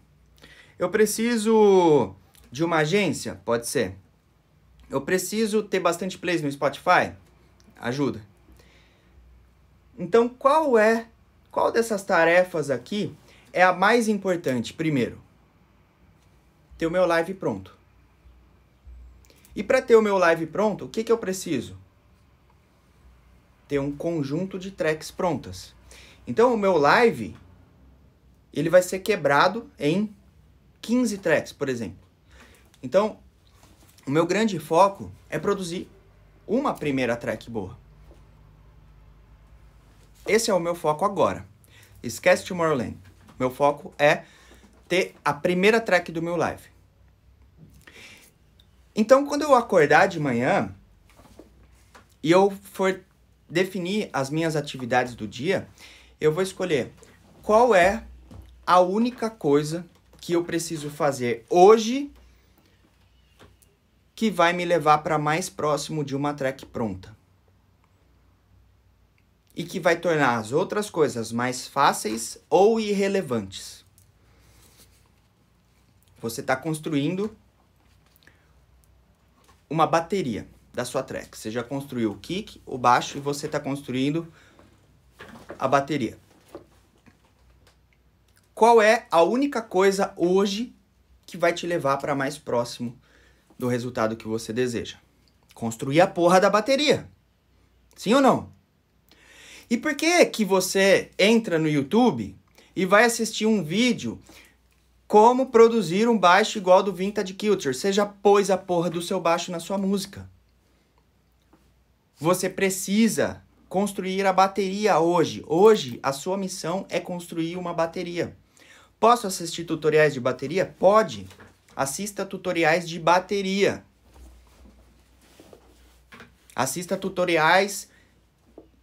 Eu preciso de uma agência? Pode ser. Eu preciso ter bastante plays no Spotify? Ajuda. Então, qual é, qual dessas tarefas aqui é a mais importante? Primeiro, ter o meu live pronto. E para ter o meu live pronto, o que, que eu preciso? Ter um conjunto de tracks prontas. Então, o meu live ele vai ser quebrado em 15 tracks, por exemplo. Então, o meu grande foco é produzir uma primeira track boa. Esse é o meu foco agora. Esquece Tomorrowland. Meu foco é ter a primeira track do meu live. Então, quando eu acordar de manhã e eu for definir as minhas atividades do dia, eu vou escolher qual é a única coisa que eu preciso fazer hoje que vai me levar para mais próximo de uma track pronta. E que vai tornar as outras coisas mais fáceis ou irrelevantes. Você está construindo uma bateria da sua track. Você já construiu o kick, o baixo e você está construindo a bateria. Qual é a única coisa hoje que vai te levar para mais próximo do resultado que você deseja? Construir a porra da bateria. Sim ou não? E por que que você entra no YouTube e vai assistir um vídeo como produzir um baixo igual do Vintage Culture? Você já pôs a porra do seu baixo na sua música. Você precisa construir a bateria hoje. Hoje a sua missão é construir uma bateria. Posso assistir tutoriais de bateria? Pode. Assista tutoriais de bateria. Assista tutoriais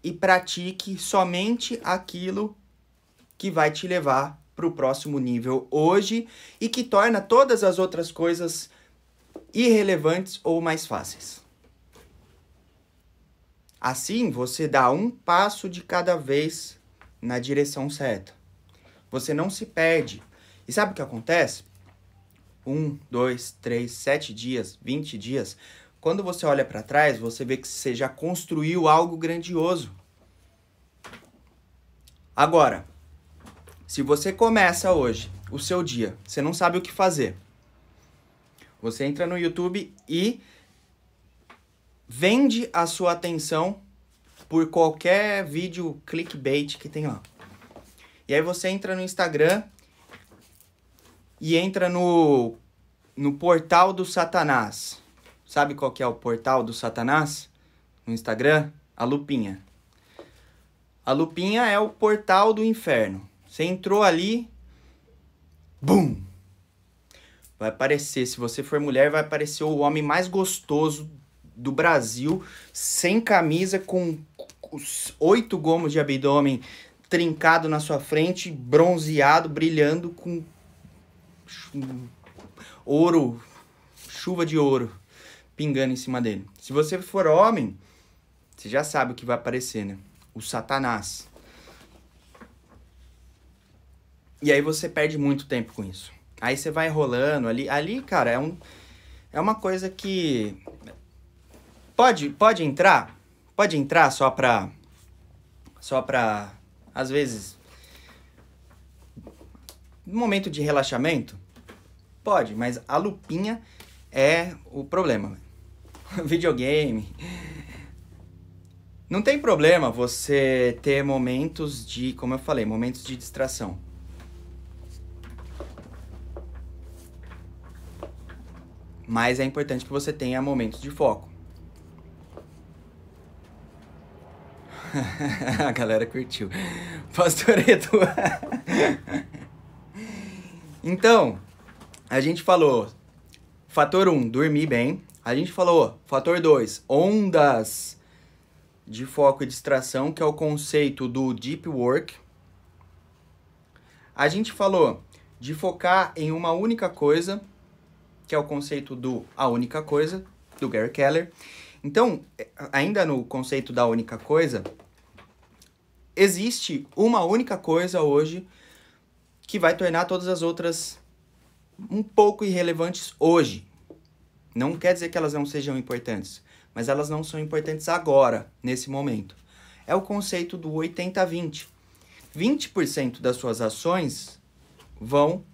e pratique somente aquilo que vai te levar para o próximo nível hoje e que torna todas as outras coisas irrelevantes ou mais fáceis. Assim, você dá um passo de cada vez na direção certa. Você não se perde. E sabe o que acontece? um, dois, três, sete dias, vinte dias, quando você olha para trás, você vê que você já construiu algo grandioso. Agora, se você começa hoje o seu dia, você não sabe o que fazer. Você entra no YouTube e vende a sua atenção por qualquer vídeo clickbait que tem lá. E aí você entra no Instagram e entra no, no portal do Satanás. Sabe qual que é o portal do Satanás? No Instagram? A Lupinha. A Lupinha é o portal do inferno. Você entrou ali, bum! Vai aparecer, se você for mulher, vai aparecer o homem mais gostoso do Brasil, sem camisa, com os oito gomos de abdômen trincado na sua frente, bronzeado, brilhando, com ouro, chuva de ouro pingando em cima dele. Se você for homem, você já sabe o que vai aparecer, né? O Satanás. E aí você perde muito tempo com isso. Aí você vai enrolando ali, ali, cara, é um é uma coisa que pode pode entrar, pode entrar só pra só pra às vezes Momento de relaxamento? Pode, mas a lupinha é o problema. Videogame. Não tem problema você ter momentos de, como eu falei, momentos de distração. Mas é importante que você tenha momentos de foco. a galera curtiu. Pastoreto. Então, a gente falou fator 1, um, dormir bem. A gente falou fator 2, ondas de foco e distração, que é o conceito do deep work. A gente falou de focar em uma única coisa, que é o conceito do a única coisa, do Gary Keller. Então, ainda no conceito da única coisa, existe uma única coisa hoje que vai tornar todas as outras um pouco irrelevantes hoje. Não quer dizer que elas não sejam importantes, mas elas não são importantes agora, nesse momento. É o conceito do 80-20. 20%, das suas ações vão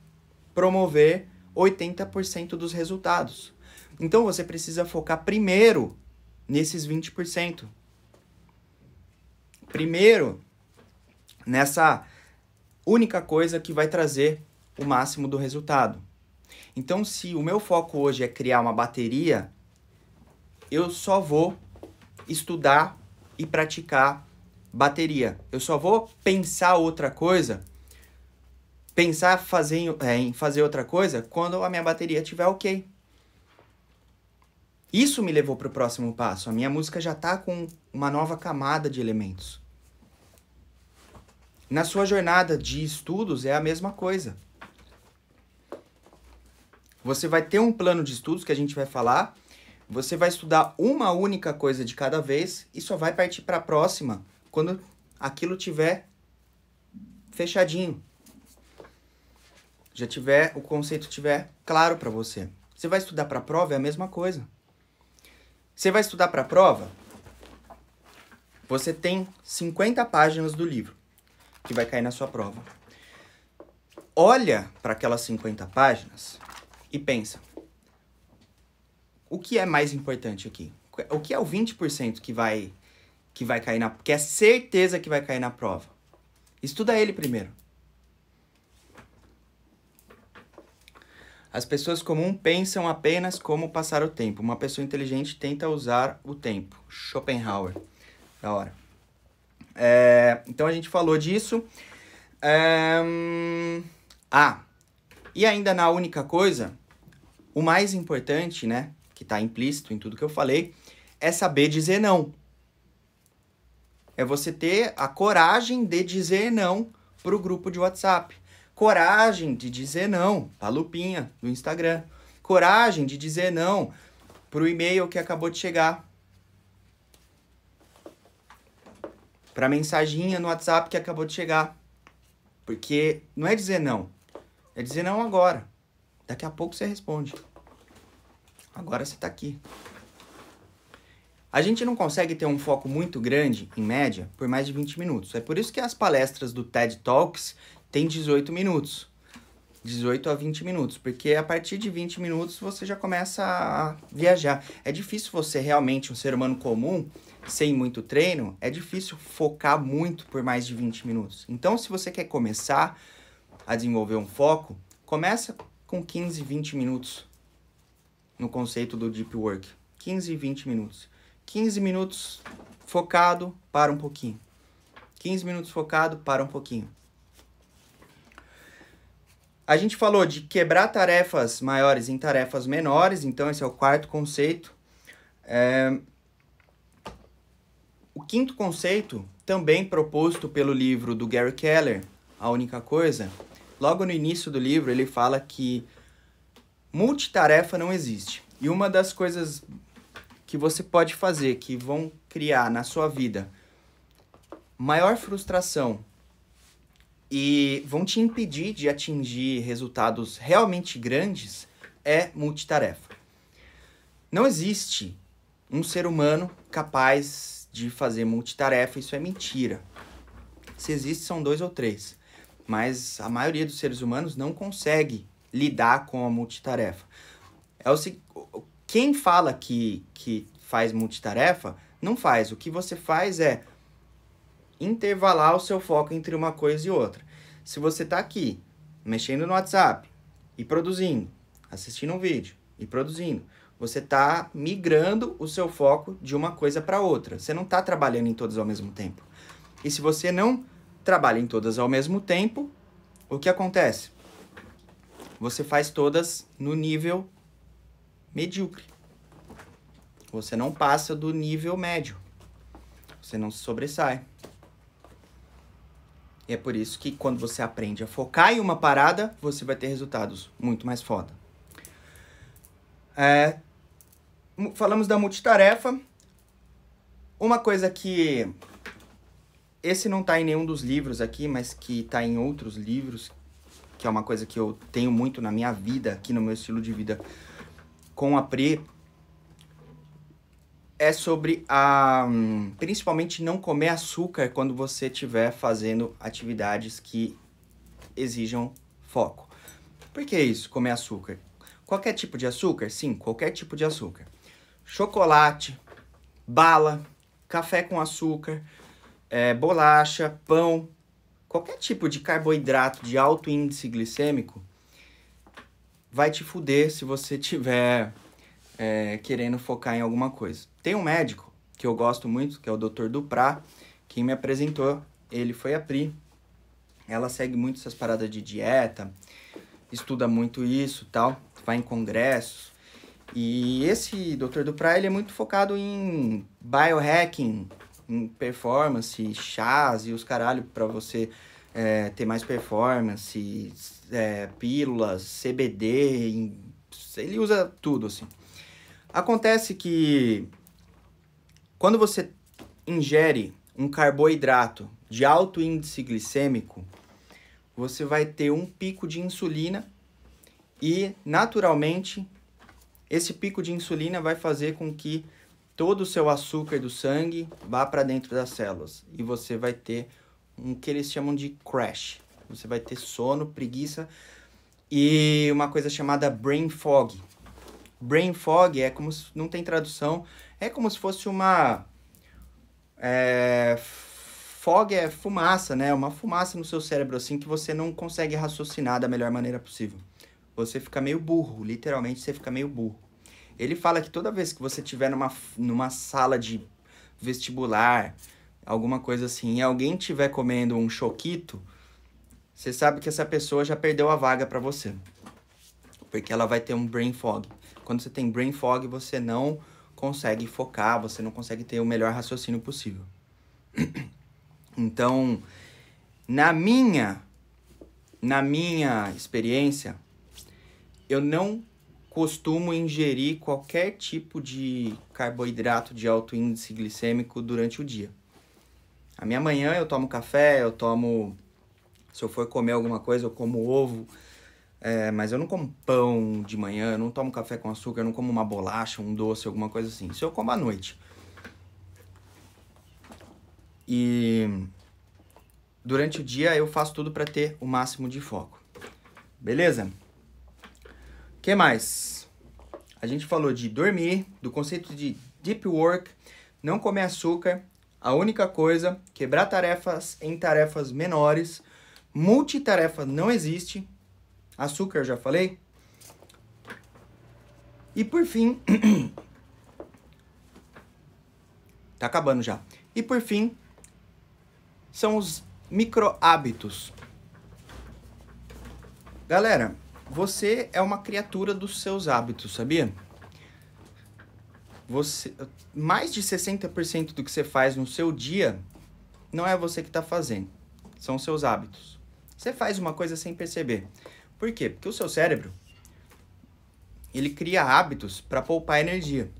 promover 80% dos resultados. Então você precisa focar primeiro nesses 20%. Primeiro, nessa única coisa que vai trazer o máximo do resultado. Então, se o meu foco hoje é criar uma bateria, eu só vou estudar e praticar bateria. Eu só vou pensar outra coisa, pensar fazer, em, é, em fazer outra coisa quando a minha bateria estiver ok. Isso me levou para o próximo passo. A minha música já está com uma nova camada de elementos. Na sua jornada de estudos é a mesma coisa. Você vai ter um plano de estudos que a gente vai falar. Você vai estudar uma única coisa de cada vez e só vai partir para a próxima quando aquilo tiver fechadinho. Já tiver o conceito tiver claro para você. Você vai estudar para a prova é a mesma coisa. Você vai estudar para a prova? Você tem 50 páginas do livro que vai cair na sua prova. Olha para aquelas 50 páginas e pensa: o que é mais importante aqui? O que é o 20% que vai que vai cair na que é certeza que vai cair na prova? Estuda ele primeiro. As pessoas comuns pensam apenas como passar o tempo. Uma pessoa inteligente tenta usar o tempo. Schopenhauer. Da hora. É, então a gente falou disso. É, hum, ah, e ainda na única coisa, o mais importante, né, que está implícito em tudo que eu falei, é saber dizer não. É você ter a coragem de dizer não para o grupo de WhatsApp. Coragem de dizer não para a lupinha do Instagram. Coragem de dizer não para o e-mail que acabou de chegar para a mensaginha no WhatsApp que acabou de chegar. Porque não é dizer não, é dizer não agora. Daqui a pouco você responde. Agora você está aqui. A gente não consegue ter um foco muito grande, em média, por mais de 20 minutos. É por isso que as palestras do TED Talks têm 18 minutos. 18 a 20 minutos, porque a partir de 20 minutos você já começa a viajar. É difícil você realmente, um ser humano comum, sem muito treino, é difícil focar muito por mais de 20 minutos. Então, se você quer começar a desenvolver um foco, começa com 15, 20 minutos no conceito do deep work. 15, 20 minutos. 15 minutos focado, para um pouquinho. 15 minutos focado, para um pouquinho. A gente falou de quebrar tarefas maiores em tarefas menores, então esse é o quarto conceito. É... O quinto conceito, também proposto pelo livro do Gary Keller, A Única Coisa, logo no início do livro ele fala que multitarefa não existe. E uma das coisas que você pode fazer que vão criar na sua vida maior frustração e vão te impedir de atingir resultados realmente grandes é multitarefa. Não existe um ser humano capaz de fazer multitarefa, isso é mentira. Se existe, são dois ou três. Mas a maioria dos seres humanos não consegue lidar com a multitarefa. É o, quem fala que, que faz multitarefa, não faz. O que você faz é intervalar o seu foco entre uma coisa e outra. Se você está aqui, mexendo no WhatsApp e produzindo, assistindo um vídeo e produzindo, você está migrando o seu foco de uma coisa para outra. Você não está trabalhando em todas ao mesmo tempo. E se você não trabalha em todas ao mesmo tempo, o que acontece? Você faz todas no nível medíocre. Você não passa do nível médio. Você não se sobressai. E é por isso que quando você aprende a focar em uma parada, você vai ter resultados muito mais foda. É, falamos da multitarefa. Uma coisa que esse não está em nenhum dos livros aqui, mas que está em outros livros, que é uma coisa que eu tenho muito na minha vida, aqui no meu estilo de vida com a Pri, é sobre a hum, principalmente não comer açúcar quando você estiver fazendo atividades que exijam foco. Por que isso, comer açúcar? Qualquer tipo de açúcar? Sim, qualquer tipo de açúcar. Chocolate, bala, café com açúcar, é, bolacha, pão, qualquer tipo de carboidrato de alto índice glicêmico vai te fuder se você tiver é, querendo focar em alguma coisa. Tem um médico que eu gosto muito, que é o Dr. Duprá, quem me apresentou, ele foi a Pri. Ela segue muito essas paradas de dieta, estuda muito isso tal, vai em congressos. E esse Dr. Duprá, ele é muito focado em biohacking, em performance, chás e os caralho para você é, ter mais performance, é, pílulas, CBD, ele usa tudo assim. Acontece que quando você ingere um carboidrato de alto índice glicêmico, você vai ter um pico de insulina e, naturalmente, esse pico de insulina vai fazer com que todo o seu açúcar do sangue vá para dentro das células e você vai ter um que eles chamam de crash. Você vai ter sono, preguiça e uma coisa chamada brain fog, brain fog é como se não tem tradução, é como se fosse uma é, fog é fumaça, né? Uma fumaça no seu cérebro assim que você não consegue raciocinar da melhor maneira possível. Você fica meio burro, literalmente você fica meio burro. Ele fala que toda vez que você estiver numa, numa sala de vestibular, alguma coisa assim, e alguém estiver comendo um choquito, você sabe que essa pessoa já perdeu a vaga para você. Porque ela vai ter um brain fog. Quando você tem brain fog, você não consegue focar, você não consegue ter o melhor raciocínio possível. Então, na minha na minha experiência, eu não costumo ingerir qualquer tipo de carboidrato de alto índice glicêmico durante o dia. A minha manhã eu tomo café, eu tomo se eu for comer alguma coisa, eu como ovo, é, mas eu não como pão de manhã, eu não tomo café com açúcar, eu não como uma bolacha, um doce, alguma coisa assim. Isso eu como à noite. E durante o dia eu faço tudo para ter o máximo de foco. Beleza? O que mais? A gente falou de dormir, do conceito de deep work, não comer açúcar, a única coisa, quebrar tarefas em tarefas menores, multitarefa não existe, Açúcar, já falei. E por fim, tá acabando já. E por fim, são os micro hábitos. Galera, você é uma criatura dos seus hábitos, sabia? Você, mais de 60% do que você faz no seu dia não é você que está fazendo, são seus hábitos. Você faz uma coisa sem perceber. Por quê? Porque o seu cérebro ele cria hábitos para poupar energia.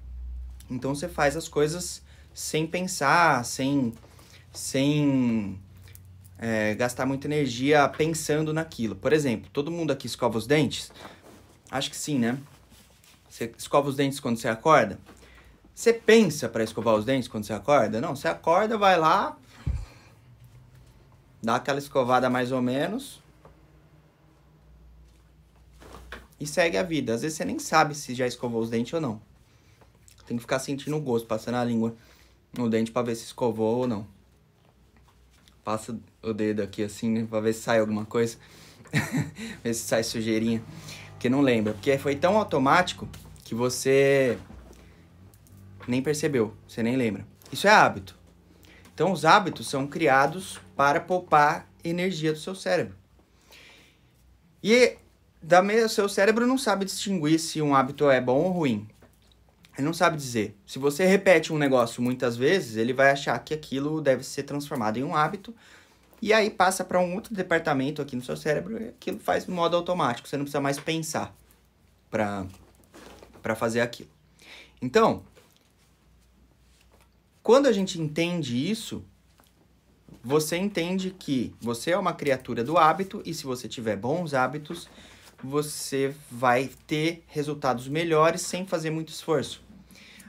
Então você faz as coisas sem pensar, sem, sem é, gastar muita energia pensando naquilo. Por exemplo, todo mundo aqui escova os dentes? Acho que sim, né? Você escova os dentes quando você acorda? Você pensa para escovar os dentes quando você acorda? Não, você acorda, vai lá, dá aquela escovada mais ou menos, e segue a vida. Às vezes você nem sabe se já escovou os dentes ou não. Tem que ficar sentindo o gosto, passando a língua no dente para ver se escovou ou não. Passa o dedo aqui assim, né, pra ver se sai alguma coisa. ver se sai sujeirinha. Porque não lembra. Porque foi tão automático que você nem percebeu, você nem lembra. Isso é hábito. Então, os hábitos são criados para poupar energia do seu cérebro. E da me... seu cérebro não sabe distinguir se um hábito é bom ou ruim. Ele não sabe dizer. Se você repete um negócio muitas vezes, ele vai achar que aquilo deve ser transformado em um hábito. E aí passa para um outro departamento aqui no seu cérebro e aquilo faz de modo automático. Você não precisa mais pensar para fazer aquilo. Então, quando a gente entende isso, você entende que você é uma criatura do hábito e se você tiver bons hábitos, você vai ter resultados melhores sem fazer muito esforço.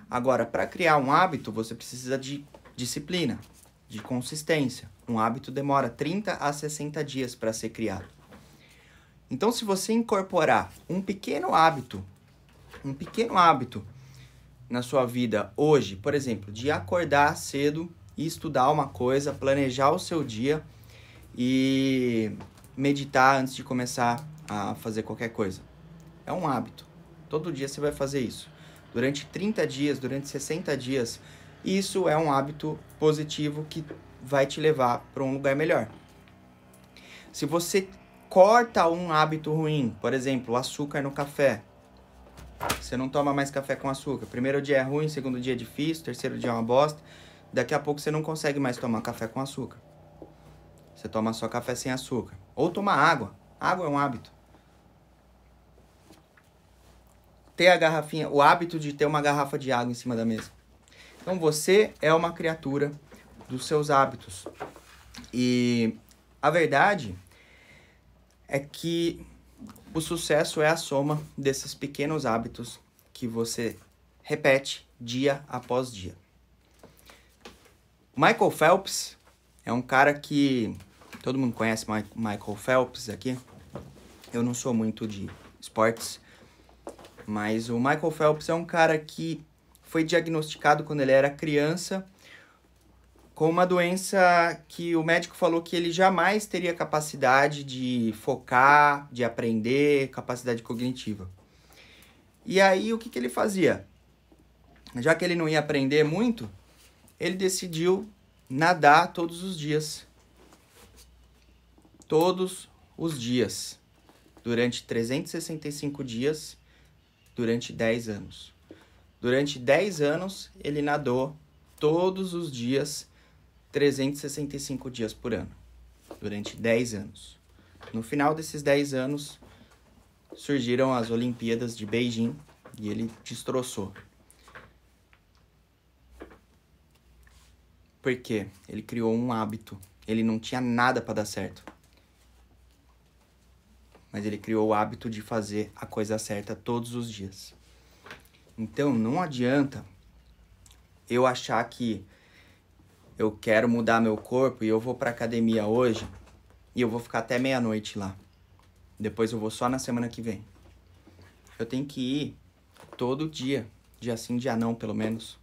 Agora, para criar um hábito, você precisa de disciplina, de consistência. Um hábito demora 30 a 60 dias para ser criado. Então, se você incorporar um pequeno hábito, um pequeno hábito na sua vida hoje, por exemplo, de acordar cedo e estudar uma coisa, planejar o seu dia e meditar antes de começar a fazer qualquer coisa. É um hábito. Todo dia você vai fazer isso. Durante 30 dias, durante 60 dias, isso é um hábito positivo que vai te levar para um lugar melhor. Se você corta um hábito ruim, por exemplo, açúcar no café, você não toma mais café com açúcar. Primeiro dia é ruim, segundo dia é difícil, terceiro dia é uma bosta. Daqui a pouco você não consegue mais tomar café com açúcar. Você toma só café sem açúcar. Ou toma água. Água é um hábito. ter a garrafinha, o hábito de ter uma garrafa de água em cima da mesa. Então você é uma criatura dos seus hábitos. E a verdade é que o sucesso é a soma desses pequenos hábitos que você repete dia após dia. Michael Phelps é um cara que todo mundo conhece Michael Phelps aqui. Eu não sou muito de esportes, mas o Michael Phelps é um cara que foi diagnosticado quando ele era criança com uma doença que o médico falou que ele jamais teria capacidade de focar, de aprender, capacidade cognitiva. E aí o que, que ele fazia? Já que ele não ia aprender muito, ele decidiu nadar todos os dias. Todos os dias. Durante 365 dias, durante 10 anos. Durante 10 anos, ele nadou todos os dias, 365 dias por ano. Durante 10 anos. No final desses 10 anos, surgiram as Olimpíadas de Beijing e ele destroçou. Porque ele criou um hábito. Ele não tinha nada para dar certo mas ele criou o hábito de fazer a coisa certa todos os dias. Então, não adianta eu achar que eu quero mudar meu corpo e eu vou para academia hoje e eu vou ficar até meia-noite lá. Depois eu vou só na semana que vem. Eu tenho que ir todo dia, dia sim, dia não, pelo menos.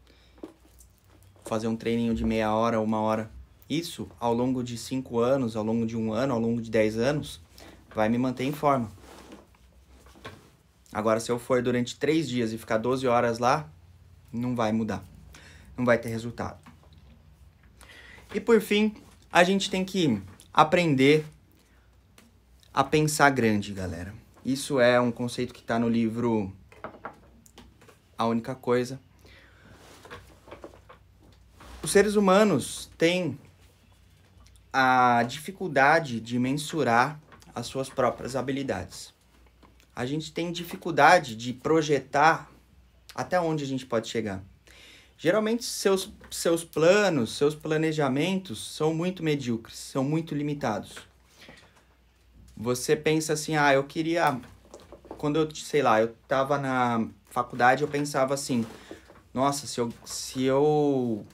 Fazer um treininho de meia hora, uma hora. Isso ao longo de cinco anos, ao longo de um ano, ao longo de dez anos, vai me manter em forma. Agora, se eu for durante três dias e ficar 12 horas lá, não vai mudar. Não vai ter resultado. E por fim, a gente tem que aprender a pensar grande, galera. Isso é um conceito que está no livro A Única Coisa. Os seres humanos têm a dificuldade de mensurar as suas próprias habilidades. A gente tem dificuldade de projetar até onde a gente pode chegar. Geralmente, seus, seus planos, seus planejamentos são muito medíocres, são muito limitados. Você pensa assim, ah, eu queria. Quando eu, sei lá, eu estava na faculdade, eu pensava assim: nossa, se eu, se eu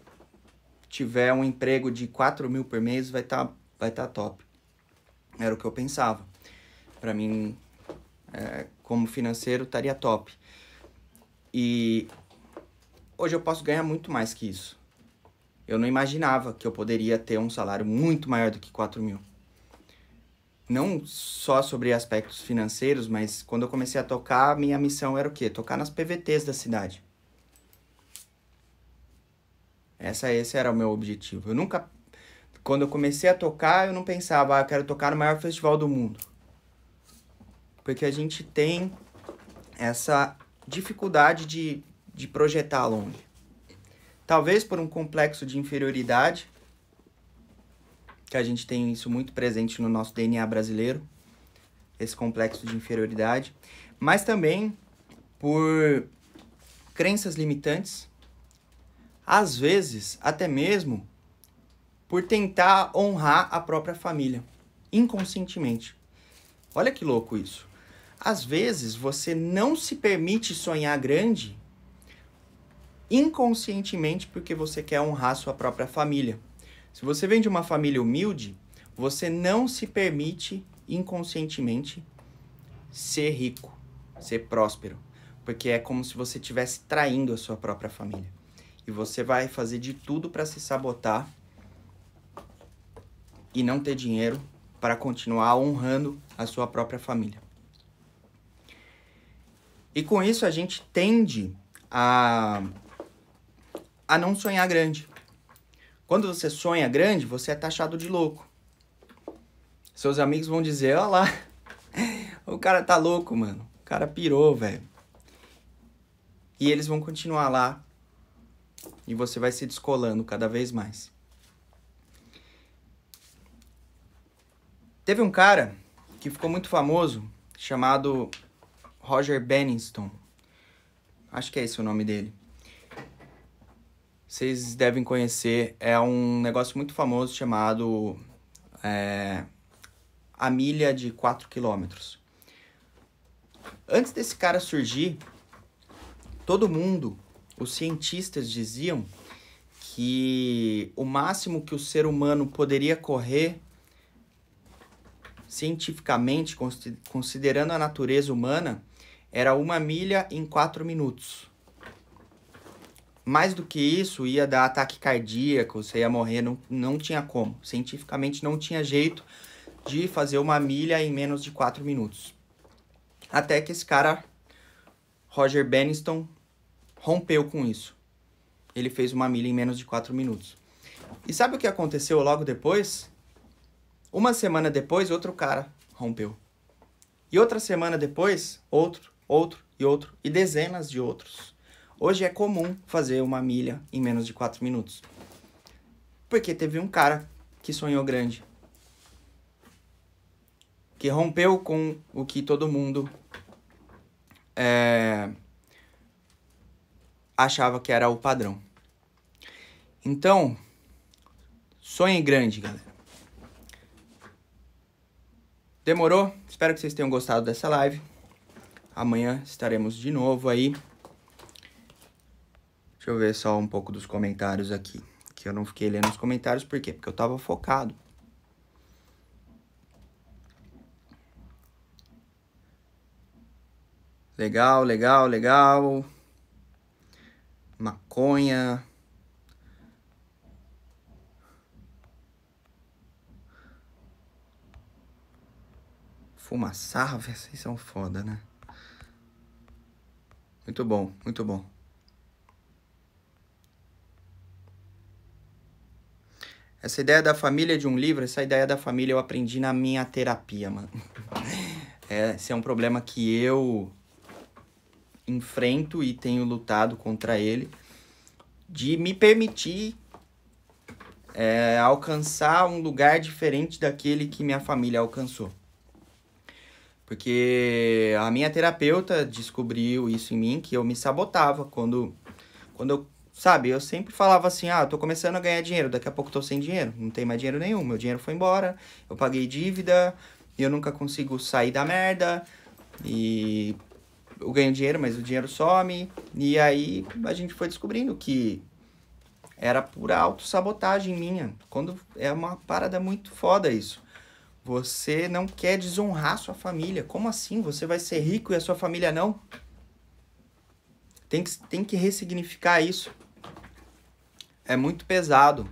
tiver um emprego de 4 mil por mês, vai estar tá, vai tá top. Era o que eu pensava. Para mim, é, como financeiro, estaria top. E hoje eu posso ganhar muito mais que isso. Eu não imaginava que eu poderia ter um salário muito maior do que 4 mil. Não só sobre aspectos financeiros, mas quando eu comecei a tocar, minha missão era o quê? Tocar nas PVTs da cidade. Essa, esse era o meu objetivo. Eu nunca quando eu comecei a tocar, eu não pensava, ah, eu quero tocar no maior festival do mundo. Porque a gente tem essa dificuldade de, de projetar longe. Talvez por um complexo de inferioridade, que a gente tem isso muito presente no nosso DNA brasileiro, esse complexo de inferioridade, mas também por crenças limitantes, às vezes até mesmo por tentar honrar a própria família, inconscientemente. Olha que louco isso. Às vezes você não se permite sonhar grande inconscientemente porque você quer honrar sua própria família. Se você vem de uma família humilde, você não se permite inconscientemente ser rico, ser próspero, porque é como se você estivesse traindo a sua própria família. E você vai fazer de tudo para se sabotar e não ter dinheiro para continuar honrando a sua própria família. E com isso a gente tende a, a não sonhar grande. Quando você sonha grande, você é taxado de louco. Seus amigos vão dizer: olha lá, o cara tá louco, mano. O cara pirou, velho. E eles vão continuar lá. E você vai se descolando cada vez mais. Teve um cara que ficou muito famoso chamado Roger Benniston. Acho que é esse o nome dele. Vocês devem conhecer. É um negócio muito famoso chamado é, A Milha de 4 quilômetros. Antes desse cara surgir, todo mundo, os cientistas diziam que o máximo que o ser humano poderia correr cientificamente, considerando a natureza humana, era uma milha em quatro minutos. Mais do que isso, ia dar ataque cardíaco, você ia morrer, não, não tinha como. Cientificamente não tinha jeito de fazer uma milha em menos de quatro minutos. Até que esse cara, Roger Beniston, rompeu com isso. Ele fez uma milha em menos de quatro minutos. E sabe o que aconteceu logo depois? Uma semana depois, outro cara rompeu. E outra semana depois, outro, outro e outro, e dezenas de outros. Hoje é comum fazer uma milha em menos de 4 minutos. Porque teve um cara que sonhou grande. Que rompeu com o que todo mundo é, achava que era o padrão. Então, sonhe grande, galera. Demorou? Espero que vocês tenham gostado dessa live. Amanhã estaremos de novo aí. Deixa eu ver só um pouco dos comentários aqui. Que eu não fiquei lendo os comentários, por quê? Porque eu tava focado. Legal, legal, legal. Maconha. Fumaçar, vocês são foda, né? Muito bom, muito bom. Essa ideia da família de um livro, essa ideia da família eu aprendi na minha terapia, mano. É, esse é um problema que eu enfrento e tenho lutado contra ele. De me permitir é, alcançar um lugar diferente daquele que minha família alcançou. Porque a minha terapeuta descobriu isso em mim, que eu me sabotava quando, quando eu, sabe, eu sempre falava assim, ah, tô começando a ganhar dinheiro, daqui a pouco tô sem dinheiro, não tem mais dinheiro nenhum, meu dinheiro foi embora, eu paguei dívida, eu nunca consigo sair da merda, e eu ganho dinheiro, mas o dinheiro some, e aí a gente foi descobrindo que era pura autossabotagem minha, quando é uma parada muito foda isso. Você não quer desonrar sua família. Como assim? Você vai ser rico e a sua família não? Tem que, tem que ressignificar isso. É muito pesado.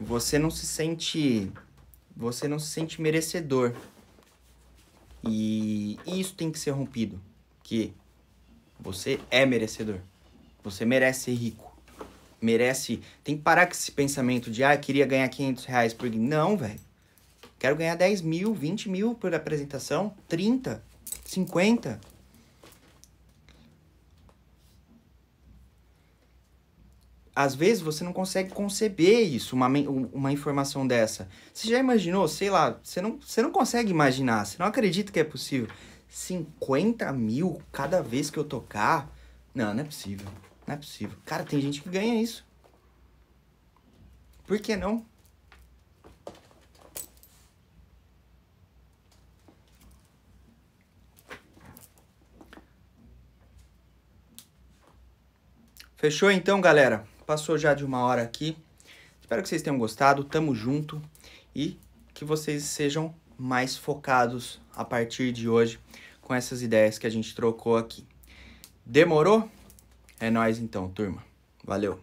Você não se sente. Você não se sente merecedor. E isso tem que ser rompido. Que você é merecedor. Você merece ser rico. Merece. Tem que parar com esse pensamento de, ah, queria ganhar 500 reais por. Não, velho. Quero ganhar 10 mil, 20 mil por apresentação, 30, 50. Às vezes você não consegue conceber isso, uma, uma informação dessa. Você já imaginou? Sei lá, você não, você não consegue imaginar, você não acredita que é possível. 50 mil cada vez que eu tocar? Não, não é possível. Não é possível. Cara, tem gente que ganha isso. Por que não? Fechou então, galera? Passou já de uma hora aqui. Espero que vocês tenham gostado. Tamo junto e que vocês sejam mais focados a partir de hoje com essas ideias que a gente trocou aqui. Demorou? É nós então, turma. Valeu.